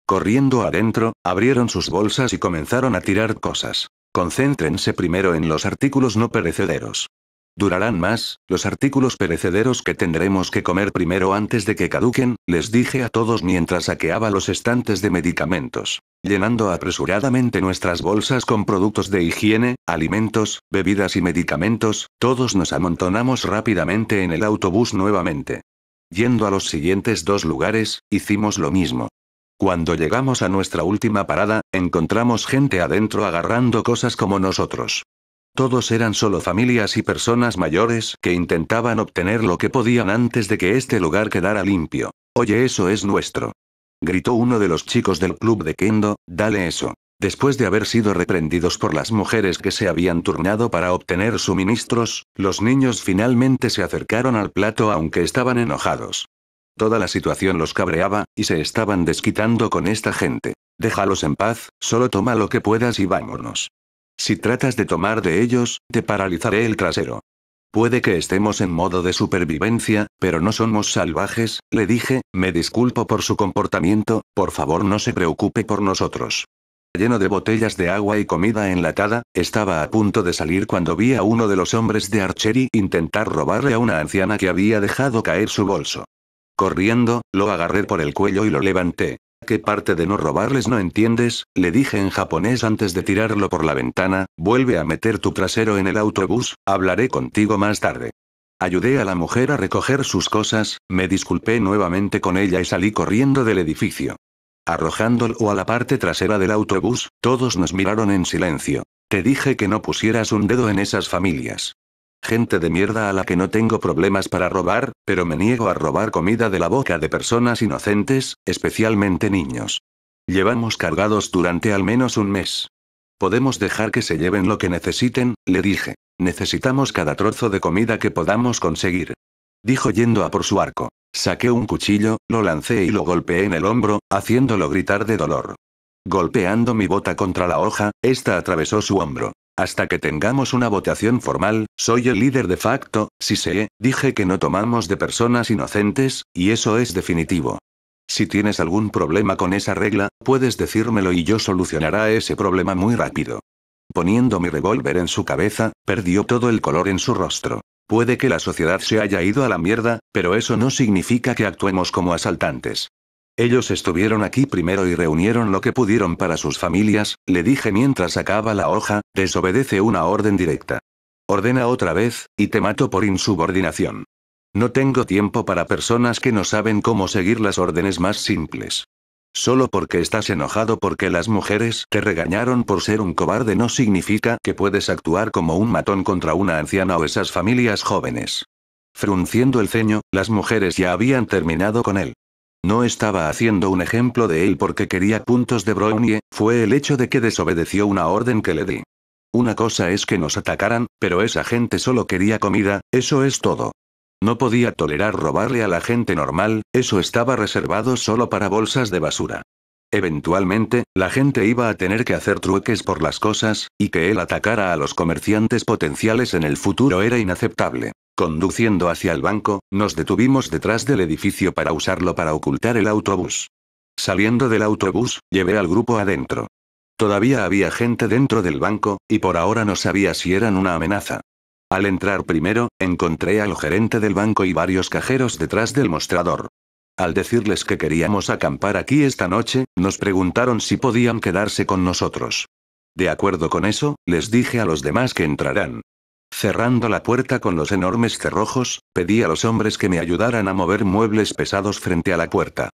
Corriendo adentro, abrieron sus bolsas y comenzaron a tirar cosas. Concéntrense primero en los artículos no perecederos. Durarán más, los artículos perecederos que tendremos que comer primero antes de que caduquen, les dije a todos mientras saqueaba los estantes de medicamentos, llenando apresuradamente nuestras bolsas con productos de higiene, alimentos, bebidas y medicamentos, todos nos amontonamos rápidamente en el autobús nuevamente. Yendo a los siguientes dos lugares, hicimos lo mismo. Cuando llegamos a nuestra última parada, encontramos gente adentro agarrando cosas como nosotros. Todos eran solo familias y personas mayores que intentaban obtener lo que podían antes de que este lugar quedara limpio. Oye, eso es nuestro. Gritó uno de los chicos del club de Kendo, dale eso. Después de haber sido reprendidos por las mujeres que se habían turnado para obtener suministros, los niños finalmente se acercaron al plato aunque estaban enojados. Toda la situación los cabreaba, y se estaban desquitando con esta gente. Déjalos en paz, solo toma lo que puedas y vámonos. Si tratas de tomar de ellos, te paralizaré el trasero. Puede que estemos en modo de supervivencia, pero no somos salvajes, le dije, me disculpo por su comportamiento, por favor no se preocupe por nosotros. Lleno de botellas de agua y comida enlatada, estaba a punto de salir cuando vi a uno de los hombres de Archery intentar robarle a una anciana que había dejado caer su bolso. Corriendo, lo agarré por el cuello y lo levanté. ¿Qué parte de no robarles no entiendes? Le dije en japonés antes de tirarlo por la ventana, vuelve a meter tu trasero en el autobús, hablaré contigo más tarde. Ayudé a la mujer a recoger sus cosas, me disculpé nuevamente con ella y salí corriendo del edificio. Arrojándolo a la parte trasera del autobús, todos nos miraron en silencio. Te dije que no pusieras un dedo en esas familias. Gente de mierda a la que no tengo problemas para robar, pero me niego a robar comida de la boca de personas inocentes, especialmente niños. Llevamos cargados durante al menos un mes. Podemos dejar que se lleven lo que necesiten, le dije. Necesitamos cada trozo de comida que podamos conseguir. Dijo yendo a por su arco. Saqué un cuchillo, lo lancé y lo golpeé en el hombro, haciéndolo gritar de dolor. Golpeando mi bota contra la hoja, esta atravesó su hombro. Hasta que tengamos una votación formal, soy el líder de facto, si sé, e, dije que no tomamos de personas inocentes, y eso es definitivo. Si tienes algún problema con esa regla, puedes decírmelo y yo solucionará ese problema muy rápido. Poniendo mi revólver en su cabeza, perdió todo el color en su rostro. Puede que la sociedad se haya ido a la mierda, pero eso no significa que actuemos como asaltantes. Ellos estuvieron aquí primero y reunieron lo que pudieron para sus familias, le dije mientras sacaba la hoja, desobedece una orden directa. Ordena otra vez, y te mato por insubordinación. No tengo tiempo para personas que no saben cómo seguir las órdenes más simples. Solo porque estás enojado porque las mujeres te regañaron por ser un cobarde no significa que puedes actuar como un matón contra una anciana o esas familias jóvenes. Frunciendo el ceño, las mujeres ya habían terminado con él. No estaba haciendo un ejemplo de él porque quería puntos de Brownie, fue el hecho de que desobedeció una orden que le di. Una cosa es que nos atacaran, pero esa gente solo quería comida, eso es todo. No podía tolerar robarle a la gente normal, eso estaba reservado solo para bolsas de basura. Eventualmente, la gente iba a tener que hacer trueques por las cosas, y que él atacara a los comerciantes potenciales en el futuro era inaceptable. Conduciendo hacia el banco, nos detuvimos detrás del edificio para usarlo para ocultar el autobús. Saliendo del autobús, llevé al grupo adentro. Todavía había gente dentro del banco, y por ahora no sabía si eran una amenaza. Al entrar primero, encontré al gerente del banco y varios cajeros detrás del mostrador. Al decirles que queríamos acampar aquí esta noche, nos preguntaron si podían quedarse con nosotros. De acuerdo con eso, les dije a los demás que entrarán. Cerrando la puerta con los enormes cerrojos, pedí a los hombres que me ayudaran a mover muebles pesados frente a la puerta.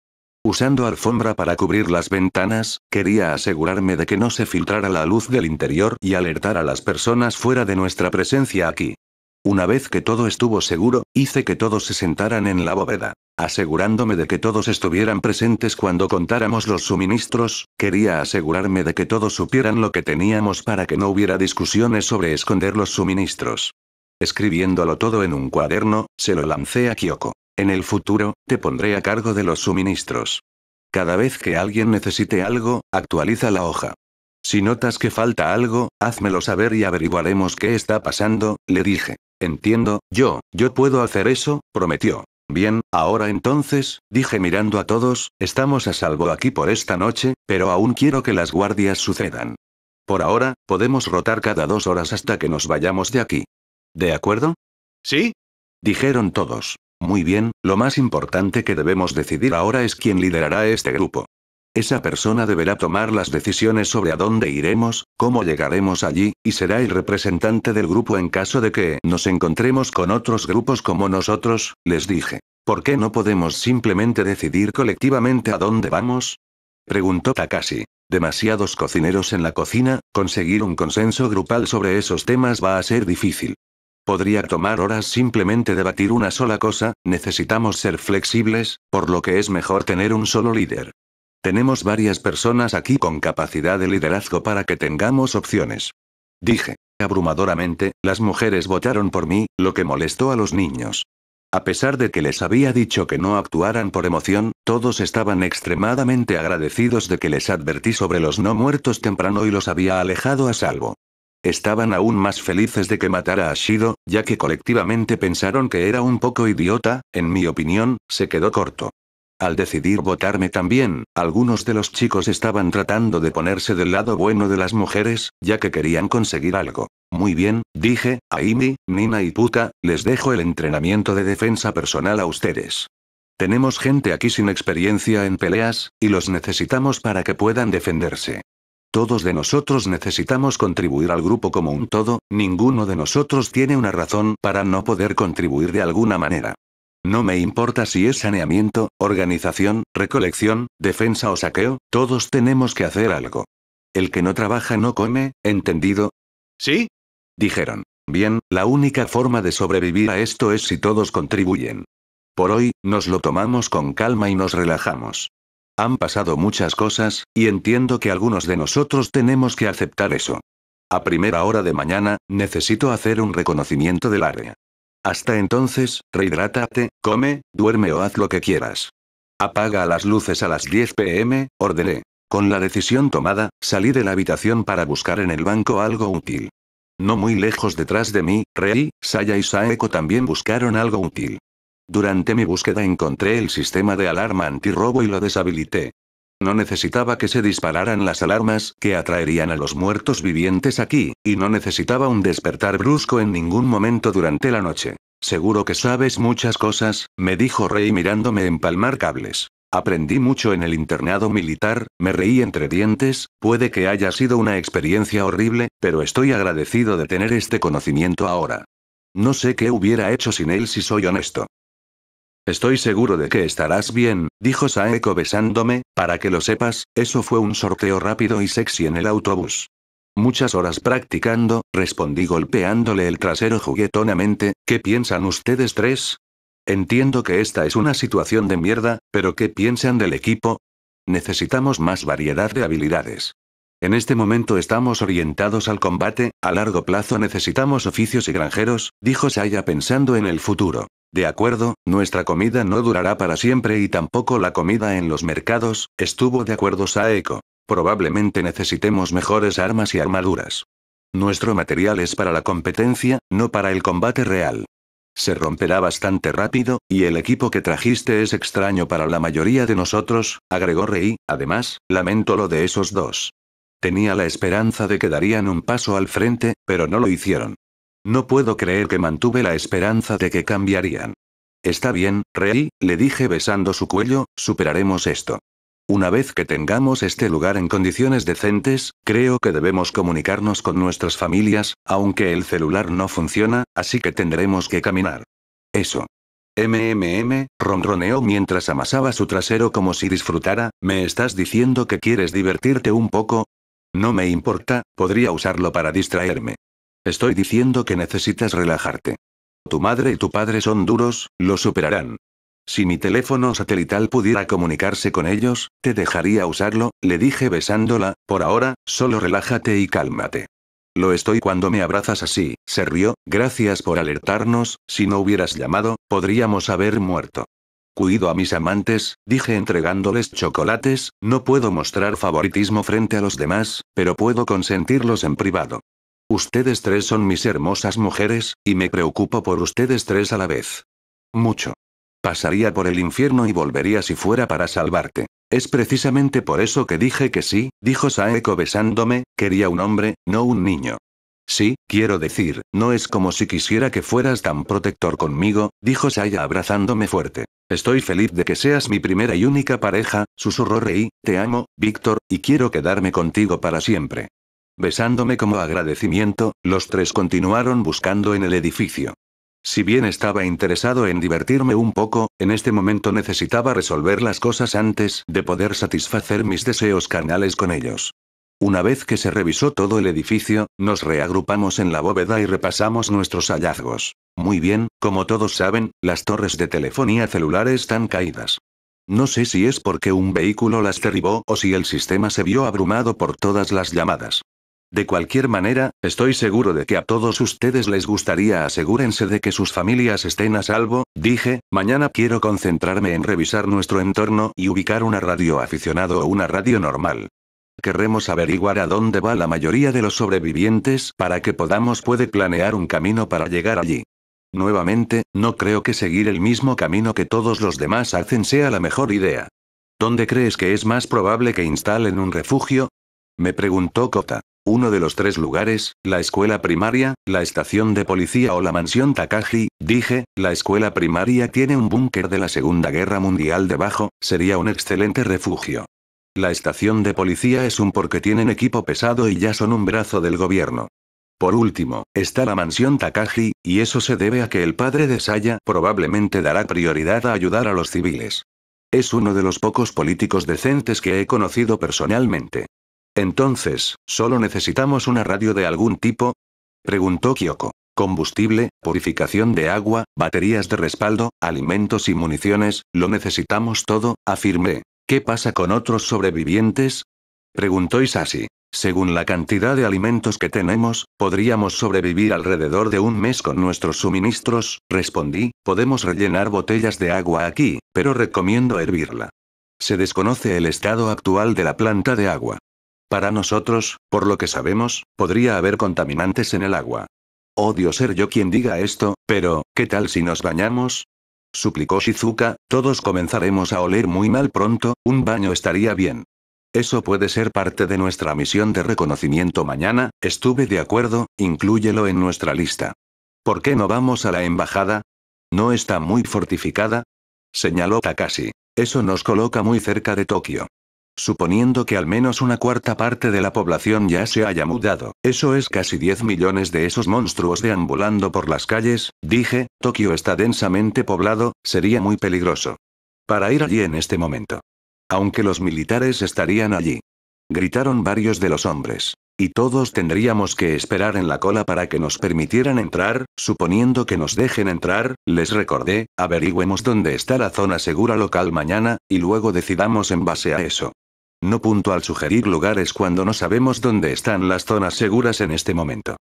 Usando alfombra para cubrir las ventanas, quería asegurarme de que no se filtrara la luz del interior y alertar a las personas fuera de nuestra presencia aquí. Una vez que todo estuvo seguro, hice que todos se sentaran en la bóveda. Asegurándome de que todos estuvieran presentes cuando contáramos los suministros, quería asegurarme de que todos supieran lo que teníamos para que no hubiera discusiones sobre esconder los suministros. Escribiéndolo todo en un cuaderno, se lo lancé a Kyoko. En el futuro, te pondré a cargo de los suministros. Cada vez que alguien necesite algo, actualiza la hoja. Si notas que falta algo, házmelo saber y averiguaremos qué está pasando, le dije. Entiendo, yo, yo puedo hacer eso, prometió. Bien, ahora entonces, dije mirando a todos, estamos a salvo aquí por esta noche, pero aún quiero que las guardias sucedan. Por ahora, podemos rotar cada dos horas hasta que nos vayamos de aquí. ¿De acuerdo? Sí. Dijeron todos. Muy bien, lo más importante que debemos decidir ahora es quién liderará este grupo. Esa persona deberá tomar las decisiones sobre a dónde iremos, cómo llegaremos allí, y será el representante del grupo en caso de que nos encontremos con otros grupos como nosotros, les dije. ¿Por qué no podemos simplemente decidir colectivamente a dónde vamos? Preguntó Takashi. Demasiados cocineros en la cocina, conseguir un consenso grupal sobre esos temas va a ser difícil. Podría tomar horas simplemente debatir una sola cosa, necesitamos ser flexibles, por lo que es mejor tener un solo líder. Tenemos varias personas aquí con capacidad de liderazgo para que tengamos opciones. Dije. Abrumadoramente, las mujeres votaron por mí, lo que molestó a los niños. A pesar de que les había dicho que no actuaran por emoción, todos estaban extremadamente agradecidos de que les advertí sobre los no muertos temprano y los había alejado a salvo. Estaban aún más felices de que matara a Shido, ya que colectivamente pensaron que era un poco idiota, en mi opinión, se quedó corto. Al decidir votarme también, algunos de los chicos estaban tratando de ponerse del lado bueno de las mujeres, ya que querían conseguir algo. Muy bien, dije, Aimi, Nina y puta, les dejo el entrenamiento de defensa personal a ustedes. Tenemos gente aquí sin experiencia en peleas, y los necesitamos para que puedan defenderse. Todos de nosotros necesitamos contribuir al grupo como un todo, ninguno de nosotros tiene una razón para no poder contribuir de alguna manera. No me importa si es saneamiento, organización, recolección, defensa o saqueo, todos tenemos que hacer algo. El que no trabaja no come, ¿entendido? ¿Sí? Dijeron. Bien, la única forma de sobrevivir a esto es si todos contribuyen. Por hoy, nos lo tomamos con calma y nos relajamos. Han pasado muchas cosas, y entiendo que algunos de nosotros tenemos que aceptar eso. A primera hora de mañana, necesito hacer un reconocimiento del área. Hasta entonces, rehidrátate, come, duerme o haz lo que quieras. Apaga las luces a las 10 pm, ordené. Con la decisión tomada, salí de la habitación para buscar en el banco algo útil. No muy lejos detrás de mí, Rei, Saya y Saeko también buscaron algo útil. Durante mi búsqueda encontré el sistema de alarma antirrobo y lo deshabilité. No necesitaba que se dispararan las alarmas que atraerían a los muertos vivientes aquí, y no necesitaba un despertar brusco en ningún momento durante la noche. Seguro que sabes muchas cosas, me dijo Rey mirándome empalmar cables. Aprendí mucho en el internado militar, me reí entre dientes, puede que haya sido una experiencia horrible, pero estoy agradecido de tener este conocimiento ahora. No sé qué hubiera hecho sin él si soy honesto. Estoy seguro de que estarás bien, dijo Saeko besándome, para que lo sepas, eso fue un sorteo rápido y sexy en el autobús. Muchas horas practicando, respondí golpeándole el trasero juguetonamente, ¿qué piensan ustedes tres? Entiendo que esta es una situación de mierda, pero ¿qué piensan del equipo? Necesitamos más variedad de habilidades. En este momento estamos orientados al combate, a largo plazo necesitamos oficios y granjeros, dijo Saya pensando en el futuro. De acuerdo, nuestra comida no durará para siempre y tampoco la comida en los mercados, estuvo de acuerdo Saeko. Probablemente necesitemos mejores armas y armaduras. Nuestro material es para la competencia, no para el combate real. Se romperá bastante rápido, y el equipo que trajiste es extraño para la mayoría de nosotros, agregó Rey, además, lamento lo de esos dos. Tenía la esperanza de que darían un paso al frente, pero no lo hicieron. No puedo creer que mantuve la esperanza de que cambiarían. Está bien, Rey, le dije besando su cuello, superaremos esto. Una vez que tengamos este lugar en condiciones decentes, creo que debemos comunicarnos con nuestras familias, aunque el celular no funciona, así que tendremos que caminar. Eso. MMM, ronroneó mientras amasaba su trasero como si disfrutara, ¿me estás diciendo que quieres divertirte un poco? No me importa, podría usarlo para distraerme. Estoy diciendo que necesitas relajarte. Tu madre y tu padre son duros, lo superarán. Si mi teléfono satelital pudiera comunicarse con ellos, te dejaría usarlo, le dije besándola, por ahora, solo relájate y cálmate. Lo estoy cuando me abrazas así, se rió, gracias por alertarnos, si no hubieras llamado, podríamos haber muerto. Cuido a mis amantes, dije entregándoles chocolates, no puedo mostrar favoritismo frente a los demás, pero puedo consentirlos en privado. Ustedes tres son mis hermosas mujeres, y me preocupo por ustedes tres a la vez. Mucho. Pasaría por el infierno y volvería si fuera para salvarte. Es precisamente por eso que dije que sí, dijo Saeko besándome, quería un hombre, no un niño. Sí, quiero decir, no es como si quisiera que fueras tan protector conmigo, dijo Saya abrazándome fuerte. Estoy feliz de que seas mi primera y única pareja, susurró Rey, te amo, Víctor, y quiero quedarme contigo para siempre. Besándome como agradecimiento, los tres continuaron buscando en el edificio. Si bien estaba interesado en divertirme un poco, en este momento necesitaba resolver las cosas antes de poder satisfacer mis deseos carnales con ellos. Una vez que se revisó todo el edificio, nos reagrupamos en la bóveda y repasamos nuestros hallazgos. Muy bien, como todos saben, las torres de telefonía celular están caídas. No sé si es porque un vehículo las derribó o si el sistema se vio abrumado por todas las llamadas. De cualquier manera, estoy seguro de que a todos ustedes les gustaría asegúrense de que sus familias estén a salvo, dije, mañana quiero concentrarme en revisar nuestro entorno y ubicar una radio aficionado o una radio normal. Queremos averiguar a dónde va la mayoría de los sobrevivientes para que podamos puede planear un camino para llegar allí. Nuevamente, no creo que seguir el mismo camino que todos los demás hacen sea la mejor idea. ¿Dónde crees que es más probable que instalen un refugio? Me preguntó Kota uno de los tres lugares, la escuela primaria, la estación de policía o la mansión Takagi, dije, la escuela primaria tiene un búnker de la Segunda Guerra Mundial debajo, sería un excelente refugio. La estación de policía es un porque tienen equipo pesado y ya son un brazo del gobierno. Por último, está la mansión Takagi, y eso se debe a que el padre de Saya probablemente dará prioridad a ayudar a los civiles. Es uno de los pocos políticos decentes que he conocido personalmente. Entonces, ¿solo necesitamos una radio de algún tipo? Preguntó Kyoko. Combustible, purificación de agua, baterías de respaldo, alimentos y municiones, lo necesitamos todo, afirmé. ¿Qué pasa con otros sobrevivientes? Preguntó Isashi. Según la cantidad de alimentos que tenemos, podríamos sobrevivir alrededor de un mes con nuestros suministros, respondí, podemos rellenar botellas de agua aquí, pero recomiendo hervirla. Se desconoce el estado actual de la planta de agua. Para nosotros, por lo que sabemos, podría haber contaminantes en el agua. Odio ser yo quien diga esto, pero, ¿qué tal si nos bañamos? Suplicó Shizuka, todos comenzaremos a oler muy mal pronto, un baño estaría bien. Eso puede ser parte de nuestra misión de reconocimiento mañana, estuve de acuerdo, incluyelo en nuestra lista. ¿Por qué no vamos a la embajada? ¿No está muy fortificada? Señaló Takashi. Eso nos coloca muy cerca de Tokio. Suponiendo que al menos una cuarta parte de la población ya se haya mudado, eso es casi 10 millones de esos monstruos deambulando por las calles, dije, Tokio está densamente poblado, sería muy peligroso. Para ir allí en este momento. Aunque los militares estarían allí. Gritaron varios de los hombres. Y todos tendríamos que esperar en la cola para que nos permitieran entrar, suponiendo que nos dejen entrar, les recordé, averigüemos dónde está la zona segura local mañana, y luego decidamos en base a eso. No punto al sugerir lugares cuando no sabemos dónde están las zonas seguras en este momento.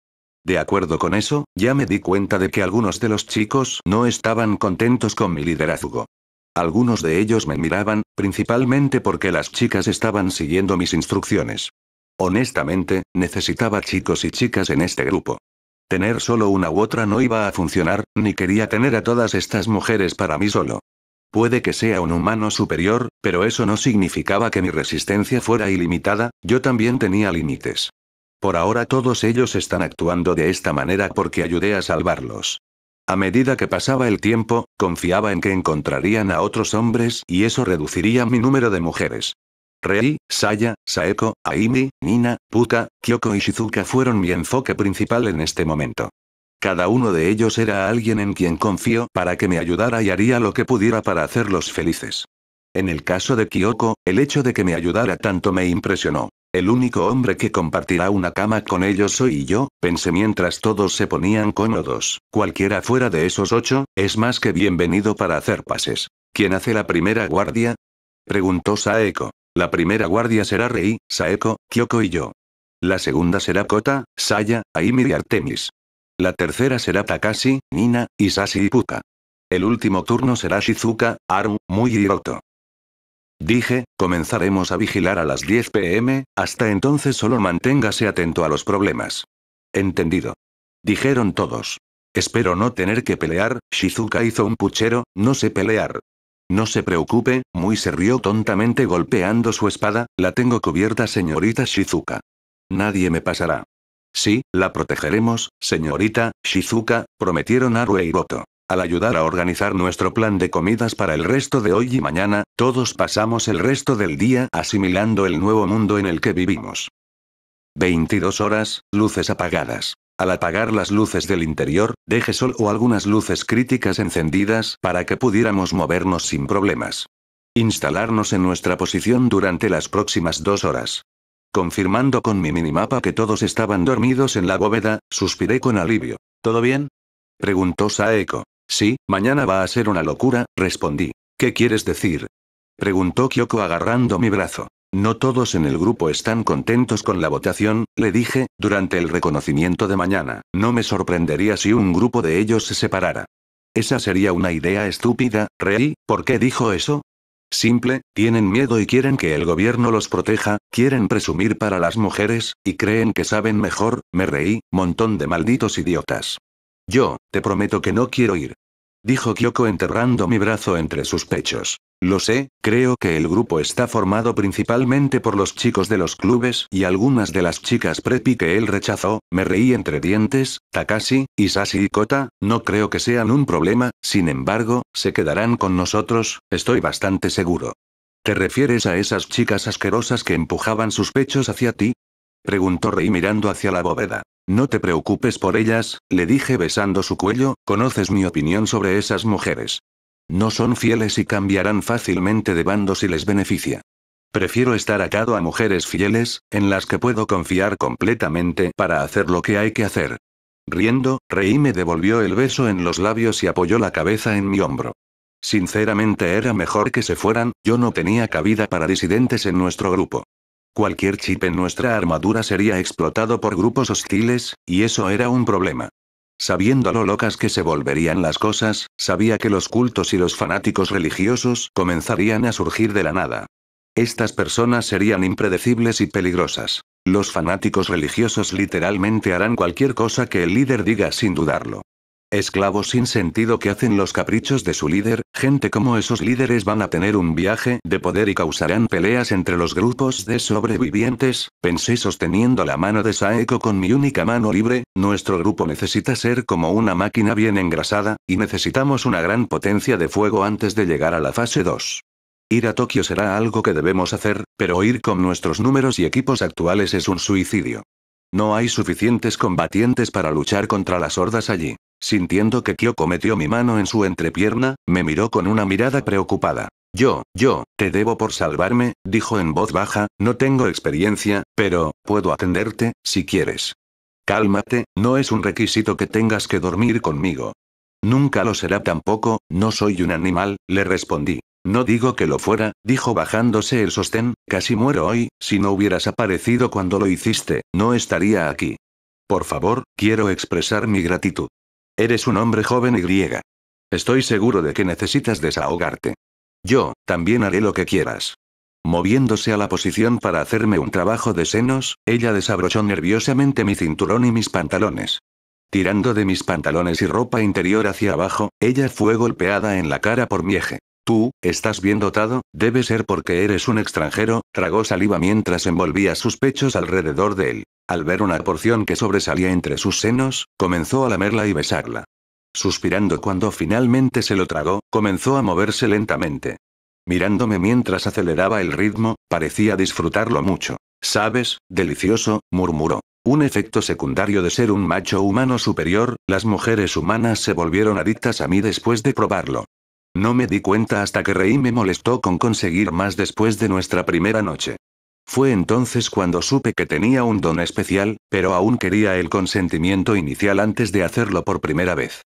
De acuerdo con eso, ya me di cuenta de que algunos de los chicos no estaban contentos con mi liderazgo. Algunos de ellos me miraban, principalmente porque las chicas estaban siguiendo mis instrucciones. Honestamente, necesitaba chicos y chicas en este grupo. Tener solo una u otra no iba a funcionar, ni quería tener a todas estas mujeres para mí solo. Puede que sea un humano superior, pero eso no significaba que mi resistencia fuera ilimitada, yo también tenía límites. Por ahora todos ellos están actuando de esta manera porque ayudé a salvarlos. A medida que pasaba el tiempo, confiaba en que encontrarían a otros hombres y eso reduciría mi número de mujeres. Rei, Saya, Saeko, Aimi, Nina, Puka, Kyoko y Shizuka fueron mi enfoque principal en este momento. Cada uno de ellos era alguien en quien confío para que me ayudara y haría lo que pudiera para hacerlos felices. En el caso de Kyoko, el hecho de que me ayudara tanto me impresionó. El único hombre que compartirá una cama con ellos soy yo, pensé mientras todos se ponían cómodos. Cualquiera fuera de esos ocho, es más que bienvenido para hacer pases. ¿Quién hace la primera guardia? Preguntó Saeko. La primera guardia será Rei, Saeko, Kyoko y yo. La segunda será Kota, Saya, Aimi y Artemis. La tercera será Takashi, Nina, Isashi y Puka. El último turno será Shizuka, Arm, Muy Dije, comenzaremos a vigilar a las 10 pm, hasta entonces solo manténgase atento a los problemas. Entendido. Dijeron todos. Espero no tener que pelear, Shizuka hizo un puchero, no sé pelear. No se preocupe, Muy se rió tontamente golpeando su espada, la tengo cubierta señorita Shizuka. Nadie me pasará. Sí, la protegeremos, señorita, Shizuka, prometieron Arue y Boto. Al ayudar a organizar nuestro plan de comidas para el resto de hoy y mañana, todos pasamos el resto del día asimilando el nuevo mundo en el que vivimos. 22 horas, luces apagadas. Al apagar las luces del interior, deje sol o algunas luces críticas encendidas para que pudiéramos movernos sin problemas. Instalarnos en nuestra posición durante las próximas dos horas. Confirmando con mi minimapa que todos estaban dormidos en la bóveda, suspiré con alivio. ¿Todo bien? Preguntó Saeko. Sí, mañana va a ser una locura, respondí. ¿Qué quieres decir? Preguntó Kyoko agarrando mi brazo. No todos en el grupo están contentos con la votación, le dije, durante el reconocimiento de mañana. No me sorprendería si un grupo de ellos se separara. Esa sería una idea estúpida, Rey, ¿por qué dijo eso? simple, tienen miedo y quieren que el gobierno los proteja, quieren presumir para las mujeres, y creen que saben mejor, me reí, montón de malditos idiotas. Yo, te prometo que no quiero ir. Dijo Kyoko enterrando mi brazo entre sus pechos. Lo sé, creo que el grupo está formado principalmente por los chicos de los clubes y algunas de las chicas preppy que él rechazó, me reí entre dientes, Takashi, Isashi y Kota, no creo que sean un problema, sin embargo, se quedarán con nosotros, estoy bastante seguro. ¿Te refieres a esas chicas asquerosas que empujaban sus pechos hacia ti? preguntó Rey mirando hacia la bóveda. No te preocupes por ellas, le dije besando su cuello, conoces mi opinión sobre esas mujeres. No son fieles y cambiarán fácilmente de bando si les beneficia. Prefiero estar atado a mujeres fieles, en las que puedo confiar completamente para hacer lo que hay que hacer. Riendo, Reí me devolvió el beso en los labios y apoyó la cabeza en mi hombro. Sinceramente era mejor que se fueran, yo no tenía cabida para disidentes en nuestro grupo. Cualquier chip en nuestra armadura sería explotado por grupos hostiles, y eso era un problema. Sabiendo lo locas que se volverían las cosas, sabía que los cultos y los fanáticos religiosos comenzarían a surgir de la nada. Estas personas serían impredecibles y peligrosas. Los fanáticos religiosos literalmente harán cualquier cosa que el líder diga sin dudarlo. Esclavos sin sentido que hacen los caprichos de su líder, gente como esos líderes van a tener un viaje de poder y causarán peleas entre los grupos de sobrevivientes, pensé sosteniendo la mano de Saeko con mi única mano libre, nuestro grupo necesita ser como una máquina bien engrasada, y necesitamos una gran potencia de fuego antes de llegar a la fase 2. Ir a Tokio será algo que debemos hacer, pero ir con nuestros números y equipos actuales es un suicidio. No hay suficientes combatientes para luchar contra las hordas allí. Sintiendo que Kyoko metió mi mano en su entrepierna, me miró con una mirada preocupada. Yo, yo, te debo por salvarme, dijo en voz baja, no tengo experiencia, pero, puedo atenderte, si quieres. Cálmate, no es un requisito que tengas que dormir conmigo. Nunca lo será tampoco, no soy un animal, le respondí. No digo que lo fuera, dijo bajándose el sostén, casi muero hoy, si no hubieras aparecido cuando lo hiciste, no estaría aquí. Por favor, quiero expresar mi gratitud. Eres un hombre joven y griega. Estoy seguro de que necesitas desahogarte. Yo, también haré lo que quieras. Moviéndose a la posición para hacerme un trabajo de senos, ella desabrochó nerviosamente mi cinturón y mis pantalones. Tirando de mis pantalones y ropa interior hacia abajo, ella fue golpeada en la cara por mi eje. Tú, estás bien dotado, debe ser porque eres un extranjero, tragó saliva mientras envolvía sus pechos alrededor de él. Al ver una porción que sobresalía entre sus senos, comenzó a lamerla y besarla. Suspirando cuando finalmente se lo tragó, comenzó a moverse lentamente. Mirándome mientras aceleraba el ritmo, parecía disfrutarlo mucho. Sabes, delicioso, murmuró. Un efecto secundario de ser un macho humano superior, las mujeres humanas se volvieron adictas a mí después de probarlo. No me di cuenta hasta que Rey me molestó con conseguir más después de nuestra primera noche. Fue entonces cuando supe que tenía un don especial, pero aún quería el consentimiento inicial antes de hacerlo por primera vez.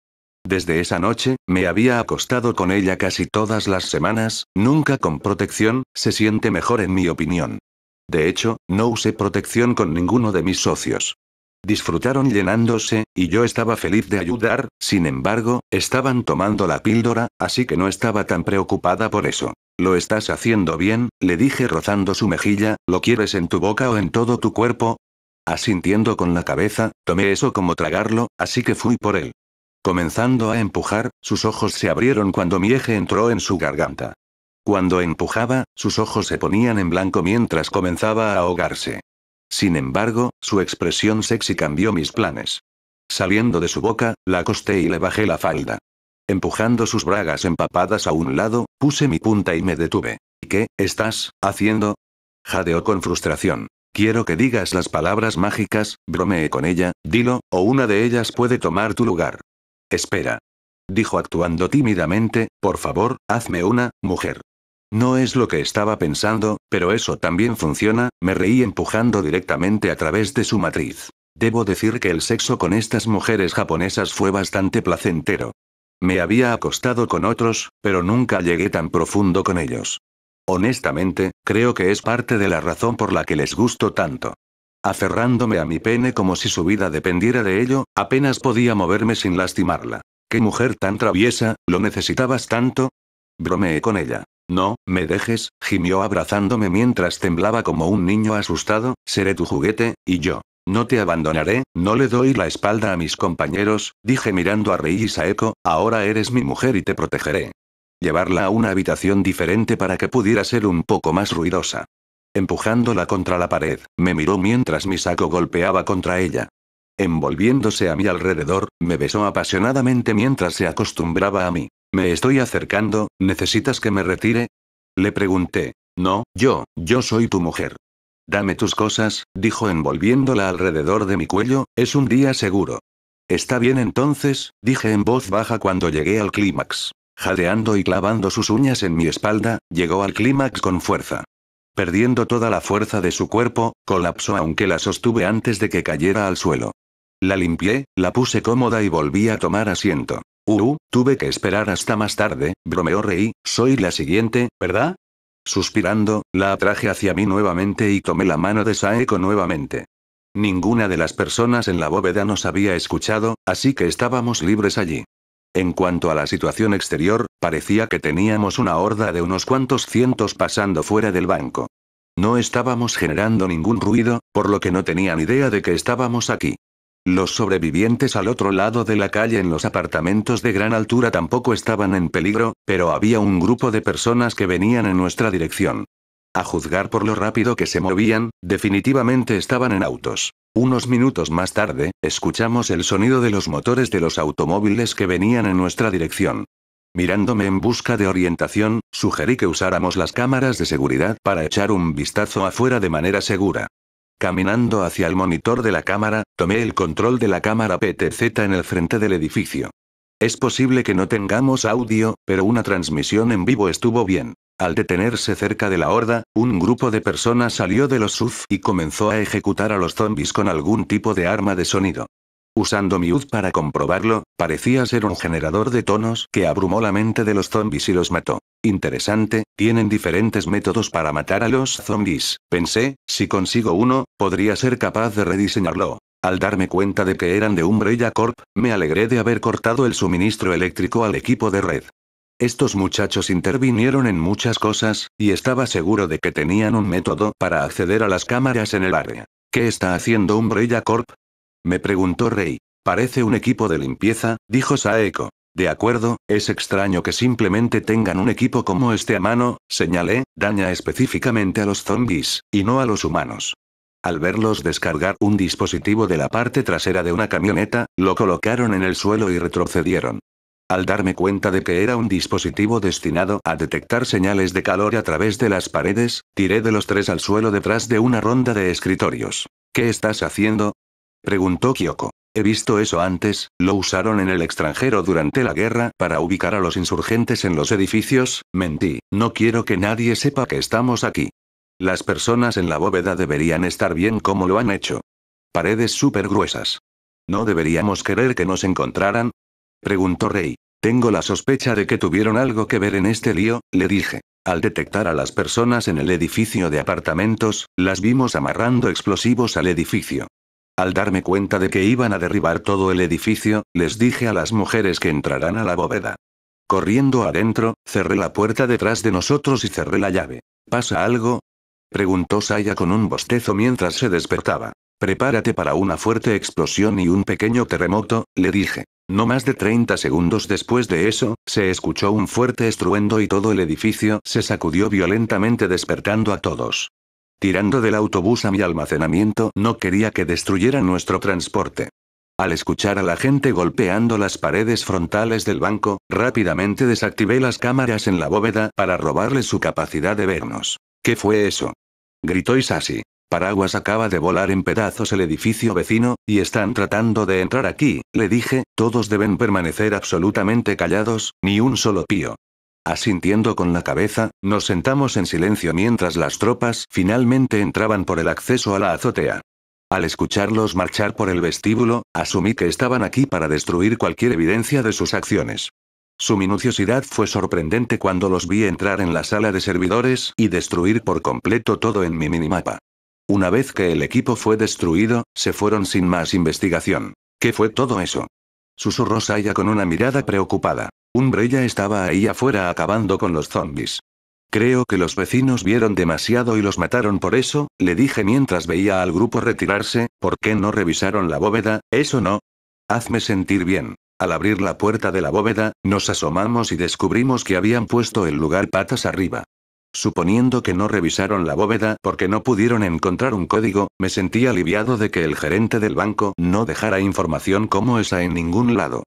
Desde esa noche, me había acostado con ella casi todas las semanas, nunca con protección, se siente mejor en mi opinión. De hecho, no usé protección con ninguno de mis socios. Disfrutaron llenándose, y yo estaba feliz de ayudar, sin embargo, estaban tomando la píldora, así que no estaba tan preocupada por eso. Lo estás haciendo bien, le dije rozando su mejilla, ¿lo quieres en tu boca o en todo tu cuerpo? Asintiendo con la cabeza, tomé eso como tragarlo, así que fui por él. Comenzando a empujar, sus ojos se abrieron cuando mi eje entró en su garganta. Cuando empujaba, sus ojos se ponían en blanco mientras comenzaba a ahogarse. Sin embargo, su expresión sexy cambió mis planes. Saliendo de su boca, la acosté y le bajé la falda. Empujando sus bragas empapadas a un lado, puse mi punta y me detuve. ¿Qué estás haciendo? Jadeó con frustración. Quiero que digas las palabras mágicas, bromeé con ella, dilo, o una de ellas puede tomar tu lugar. Espera. Dijo actuando tímidamente, por favor, hazme una, mujer. No es lo que estaba pensando, pero eso también funciona, me reí empujando directamente a través de su matriz. Debo decir que el sexo con estas mujeres japonesas fue bastante placentero. Me había acostado con otros, pero nunca llegué tan profundo con ellos. Honestamente, creo que es parte de la razón por la que les gusto tanto. Aferrándome a mi pene como si su vida dependiera de ello, apenas podía moverme sin lastimarla. ¿Qué mujer tan traviesa, lo necesitabas tanto? Bromeé con ella. No, me dejes, gimió abrazándome mientras temblaba como un niño asustado, seré tu juguete, y yo. No te abandonaré, no le doy la espalda a mis compañeros, dije mirando a Rey y ahora eres mi mujer y te protegeré. Llevarla a una habitación diferente para que pudiera ser un poco más ruidosa. Empujándola contra la pared, me miró mientras mi saco golpeaba contra ella. Envolviéndose a mi alrededor, me besó apasionadamente mientras se acostumbraba a mí. Me estoy acercando, ¿necesitas que me retire? Le pregunté. No, yo, yo soy tu mujer. Dame tus cosas, dijo envolviéndola alrededor de mi cuello, es un día seguro. Está bien entonces, dije en voz baja cuando llegué al clímax. Jadeando y clavando sus uñas en mi espalda, llegó al clímax con fuerza. Perdiendo toda la fuerza de su cuerpo, colapsó aunque la sostuve antes de que cayera al suelo. La limpié, la puse cómoda y volví a tomar asiento. Uh, tuve que esperar hasta más tarde, bromeó Rey, soy la siguiente, ¿verdad? Suspirando, la atraje hacia mí nuevamente y tomé la mano de Saeko nuevamente. Ninguna de las personas en la bóveda nos había escuchado, así que estábamos libres allí. En cuanto a la situación exterior, parecía que teníamos una horda de unos cuantos cientos pasando fuera del banco. No estábamos generando ningún ruido, por lo que no tenían idea de que estábamos aquí. Los sobrevivientes al otro lado de la calle en los apartamentos de gran altura tampoco estaban en peligro, pero había un grupo de personas que venían en nuestra dirección. A juzgar por lo rápido que se movían, definitivamente estaban en autos. Unos minutos más tarde, escuchamos el sonido de los motores de los automóviles que venían en nuestra dirección. Mirándome en busca de orientación, sugerí que usáramos las cámaras de seguridad para echar un vistazo afuera de manera segura. Caminando hacia el monitor de la cámara, tomé el control de la cámara PTZ en el frente del edificio. Es posible que no tengamos audio, pero una transmisión en vivo estuvo bien. Al detenerse cerca de la horda, un grupo de personas salió de los SUV y comenzó a ejecutar a los zombies con algún tipo de arma de sonido. Usando mi para comprobarlo, parecía ser un generador de tonos que abrumó la mente de los zombies y los mató. Interesante, tienen diferentes métodos para matar a los zombies. Pensé, si consigo uno, podría ser capaz de rediseñarlo. Al darme cuenta de que eran de Umbrella Corp, me alegré de haber cortado el suministro eléctrico al equipo de red. Estos muchachos intervinieron en muchas cosas, y estaba seguro de que tenían un método para acceder a las cámaras en el área. ¿Qué está haciendo Umbrella Corp? Me preguntó Rey. Parece un equipo de limpieza, dijo Saeko. De acuerdo, es extraño que simplemente tengan un equipo como este a mano, señalé, daña específicamente a los zombies, y no a los humanos. Al verlos descargar un dispositivo de la parte trasera de una camioneta, lo colocaron en el suelo y retrocedieron. Al darme cuenta de que era un dispositivo destinado a detectar señales de calor a través de las paredes, tiré de los tres al suelo detrás de una ronda de escritorios. ¿Qué estás haciendo? Preguntó Kyoko. He visto eso antes, lo usaron en el extranjero durante la guerra para ubicar a los insurgentes en los edificios, mentí, no quiero que nadie sepa que estamos aquí. Las personas en la bóveda deberían estar bien como lo han hecho. Paredes súper gruesas. ¿No deberíamos querer que nos encontraran? Preguntó Rey. Tengo la sospecha de que tuvieron algo que ver en este lío, le dije. Al detectar a las personas en el edificio de apartamentos, las vimos amarrando explosivos al edificio. Al darme cuenta de que iban a derribar todo el edificio, les dije a las mujeres que entrarán a la bóveda. Corriendo adentro, cerré la puerta detrás de nosotros y cerré la llave. ¿Pasa algo? Preguntó Saya con un bostezo mientras se despertaba. Prepárate para una fuerte explosión y un pequeño terremoto, le dije. No más de 30 segundos después de eso, se escuchó un fuerte estruendo y todo el edificio se sacudió violentamente despertando a todos. Tirando del autobús a mi almacenamiento, no quería que destruyeran nuestro transporte. Al escuchar a la gente golpeando las paredes frontales del banco, rápidamente desactivé las cámaras en la bóveda para robarle su capacidad de vernos. ¿Qué fue eso? gritó Isasi. Paraguas acaba de volar en pedazos el edificio vecino, y están tratando de entrar aquí, le dije, todos deben permanecer absolutamente callados, ni un solo pío. Asintiendo con la cabeza, nos sentamos en silencio mientras las tropas finalmente entraban por el acceso a la azotea. Al escucharlos marchar por el vestíbulo, asumí que estaban aquí para destruir cualquier evidencia de sus acciones. Su minuciosidad fue sorprendente cuando los vi entrar en la sala de servidores y destruir por completo todo en mi minimapa. Una vez que el equipo fue destruido, se fueron sin más investigación. ¿Qué fue todo eso? Susurró Saya con una mirada preocupada ya estaba ahí afuera acabando con los zombies. Creo que los vecinos vieron demasiado y los mataron por eso, le dije mientras veía al grupo retirarse, ¿por qué no revisaron la bóveda? Eso no. Hazme sentir bien. Al abrir la puerta de la bóveda, nos asomamos y descubrimos que habían puesto el lugar patas arriba. Suponiendo que no revisaron la bóveda porque no pudieron encontrar un código, me sentí aliviado de que el gerente del banco no dejara información como esa en ningún lado.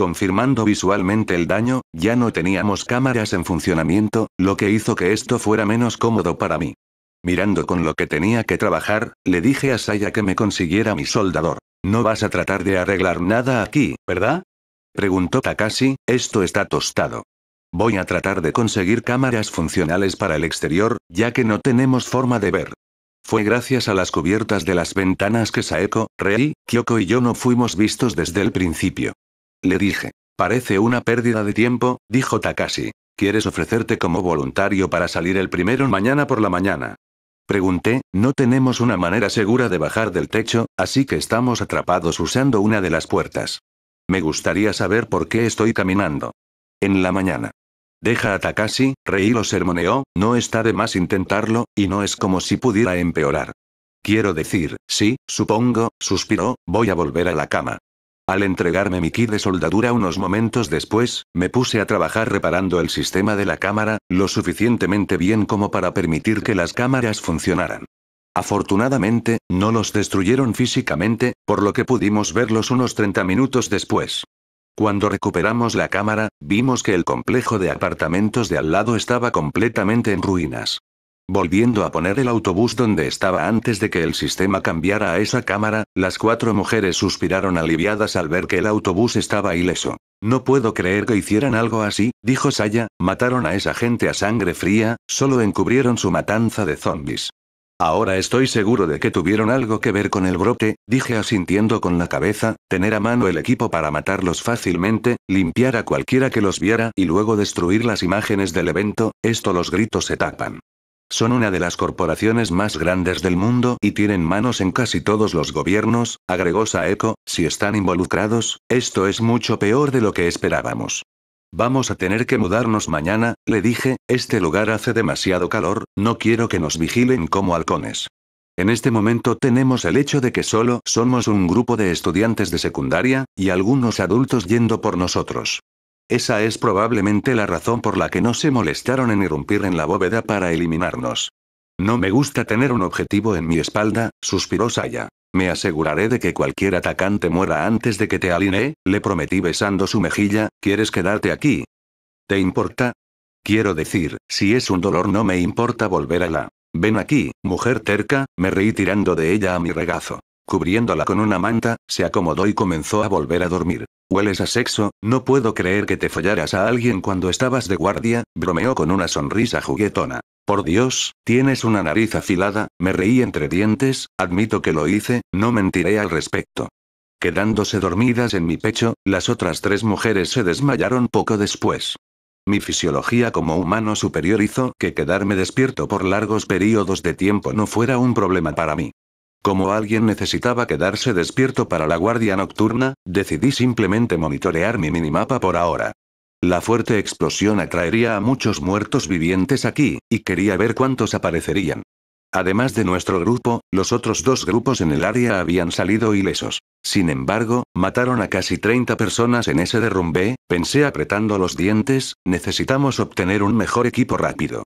Confirmando visualmente el daño, ya no teníamos cámaras en funcionamiento, lo que hizo que esto fuera menos cómodo para mí. Mirando con lo que tenía que trabajar, le dije a Saya que me consiguiera mi soldador. No vas a tratar de arreglar nada aquí, ¿verdad? Preguntó Takashi, esto está tostado. Voy a tratar de conseguir cámaras funcionales para el exterior, ya que no tenemos forma de ver. Fue gracias a las cubiertas de las ventanas que Saeko, Rei, Kyoko y yo no fuimos vistos desde el principio. Le dije. Parece una pérdida de tiempo, dijo Takashi. ¿Quieres ofrecerte como voluntario para salir el primero mañana por la mañana? Pregunté, no tenemos una manera segura de bajar del techo, así que estamos atrapados usando una de las puertas. Me gustaría saber por qué estoy caminando. En la mañana. Deja a Takashi, reí lo sermoneó, no está de más intentarlo, y no es como si pudiera empeorar. Quiero decir, sí, supongo, suspiró, voy a volver a la cama. Al entregarme mi kit de soldadura unos momentos después, me puse a trabajar reparando el sistema de la cámara, lo suficientemente bien como para permitir que las cámaras funcionaran. Afortunadamente, no los destruyeron físicamente, por lo que pudimos verlos unos 30 minutos después. Cuando recuperamos la cámara, vimos que el complejo de apartamentos de al lado estaba completamente en ruinas. Volviendo a poner el autobús donde estaba antes de que el sistema cambiara a esa cámara, las cuatro mujeres suspiraron aliviadas al ver que el autobús estaba ileso. No puedo creer que hicieran algo así, dijo Saya, mataron a esa gente a sangre fría, solo encubrieron su matanza de zombies. Ahora estoy seguro de que tuvieron algo que ver con el brote, dije asintiendo con la cabeza, tener a mano el equipo para matarlos fácilmente, limpiar a cualquiera que los viera y luego destruir las imágenes del evento, esto los gritos se tapan. Son una de las corporaciones más grandes del mundo y tienen manos en casi todos los gobiernos, agregó Saeko, si están involucrados, esto es mucho peor de lo que esperábamos. Vamos a tener que mudarnos mañana, le dije, este lugar hace demasiado calor, no quiero que nos vigilen como halcones. En este momento tenemos el hecho de que solo somos un grupo de estudiantes de secundaria, y algunos adultos yendo por nosotros. Esa es probablemente la razón por la que no se molestaron en irrumpir en la bóveda para eliminarnos. No me gusta tener un objetivo en mi espalda, suspiró Saya. Me aseguraré de que cualquier atacante muera antes de que te alinee, le prometí besando su mejilla, ¿quieres quedarte aquí? ¿Te importa? Quiero decir, si es un dolor no me importa volver a la... Ven aquí, mujer terca, me reí tirando de ella a mi regazo. Cubriéndola con una manta, se acomodó y comenzó a volver a dormir. Hueles a sexo, no puedo creer que te follaras a alguien cuando estabas de guardia, bromeó con una sonrisa juguetona. Por Dios, tienes una nariz afilada, me reí entre dientes, admito que lo hice, no mentiré al respecto. Quedándose dormidas en mi pecho, las otras tres mujeres se desmayaron poco después. Mi fisiología como humano superior hizo que quedarme despierto por largos periodos de tiempo no fuera un problema para mí. Como alguien necesitaba quedarse despierto para la guardia nocturna, decidí simplemente monitorear mi minimapa por ahora. La fuerte explosión atraería a muchos muertos vivientes aquí, y quería ver cuántos aparecerían. Además de nuestro grupo, los otros dos grupos en el área habían salido ilesos. Sin embargo, mataron a casi 30 personas en ese derrumbe, pensé apretando los dientes, necesitamos obtener un mejor equipo rápido.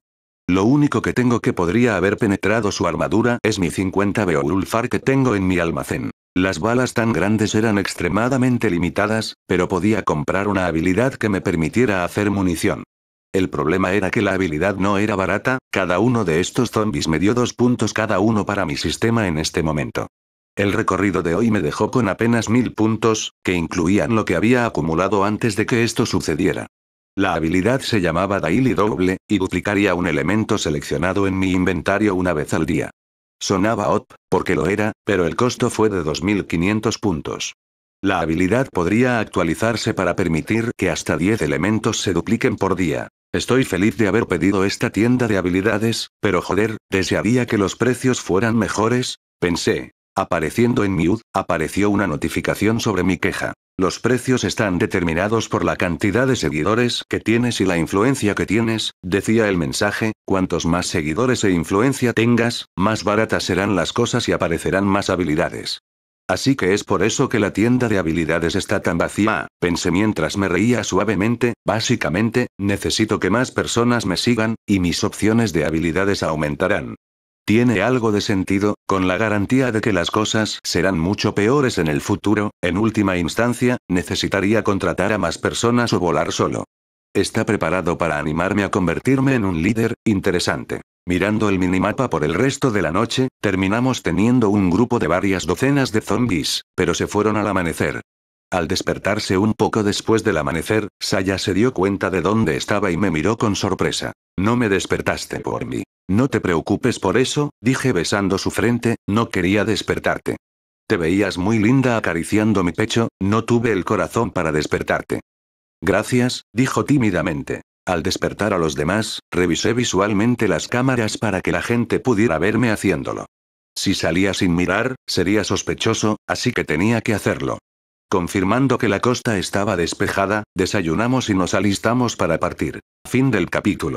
Lo único que tengo que podría haber penetrado su armadura es mi 50 Beowulfar que tengo en mi almacén. Las balas tan grandes eran extremadamente limitadas, pero podía comprar una habilidad que me permitiera hacer munición. El problema era que la habilidad no era barata, cada uno de estos zombies me dio dos puntos cada uno para mi sistema en este momento. El recorrido de hoy me dejó con apenas mil puntos, que incluían lo que había acumulado antes de que esto sucediera. La habilidad se llamaba Daily Doble, y duplicaría un elemento seleccionado en mi inventario una vez al día. Sonaba OP, porque lo era, pero el costo fue de 2.500 puntos. La habilidad podría actualizarse para permitir que hasta 10 elementos se dupliquen por día. Estoy feliz de haber pedido esta tienda de habilidades, pero joder, desearía que los precios fueran mejores, pensé. Apareciendo en mi apareció una notificación sobre mi queja. Los precios están determinados por la cantidad de seguidores que tienes y la influencia que tienes, decía el mensaje, cuantos más seguidores e influencia tengas, más baratas serán las cosas y aparecerán más habilidades. Así que es por eso que la tienda de habilidades está tan vacía, pensé mientras me reía suavemente, básicamente, necesito que más personas me sigan, y mis opciones de habilidades aumentarán. Tiene algo de sentido, con la garantía de que las cosas serán mucho peores en el futuro, en última instancia, necesitaría contratar a más personas o volar solo. Está preparado para animarme a convertirme en un líder, interesante. Mirando el minimapa por el resto de la noche, terminamos teniendo un grupo de varias docenas de zombies, pero se fueron al amanecer. Al despertarse un poco después del amanecer, Saya se dio cuenta de dónde estaba y me miró con sorpresa. No me despertaste por mí. No te preocupes por eso, dije besando su frente, no quería despertarte. Te veías muy linda acariciando mi pecho, no tuve el corazón para despertarte. Gracias, dijo tímidamente. Al despertar a los demás, revisé visualmente las cámaras para que la gente pudiera verme haciéndolo. Si salía sin mirar, sería sospechoso, así que tenía que hacerlo. Confirmando que la costa estaba despejada, desayunamos y nos alistamos para partir. Fin del capítulo.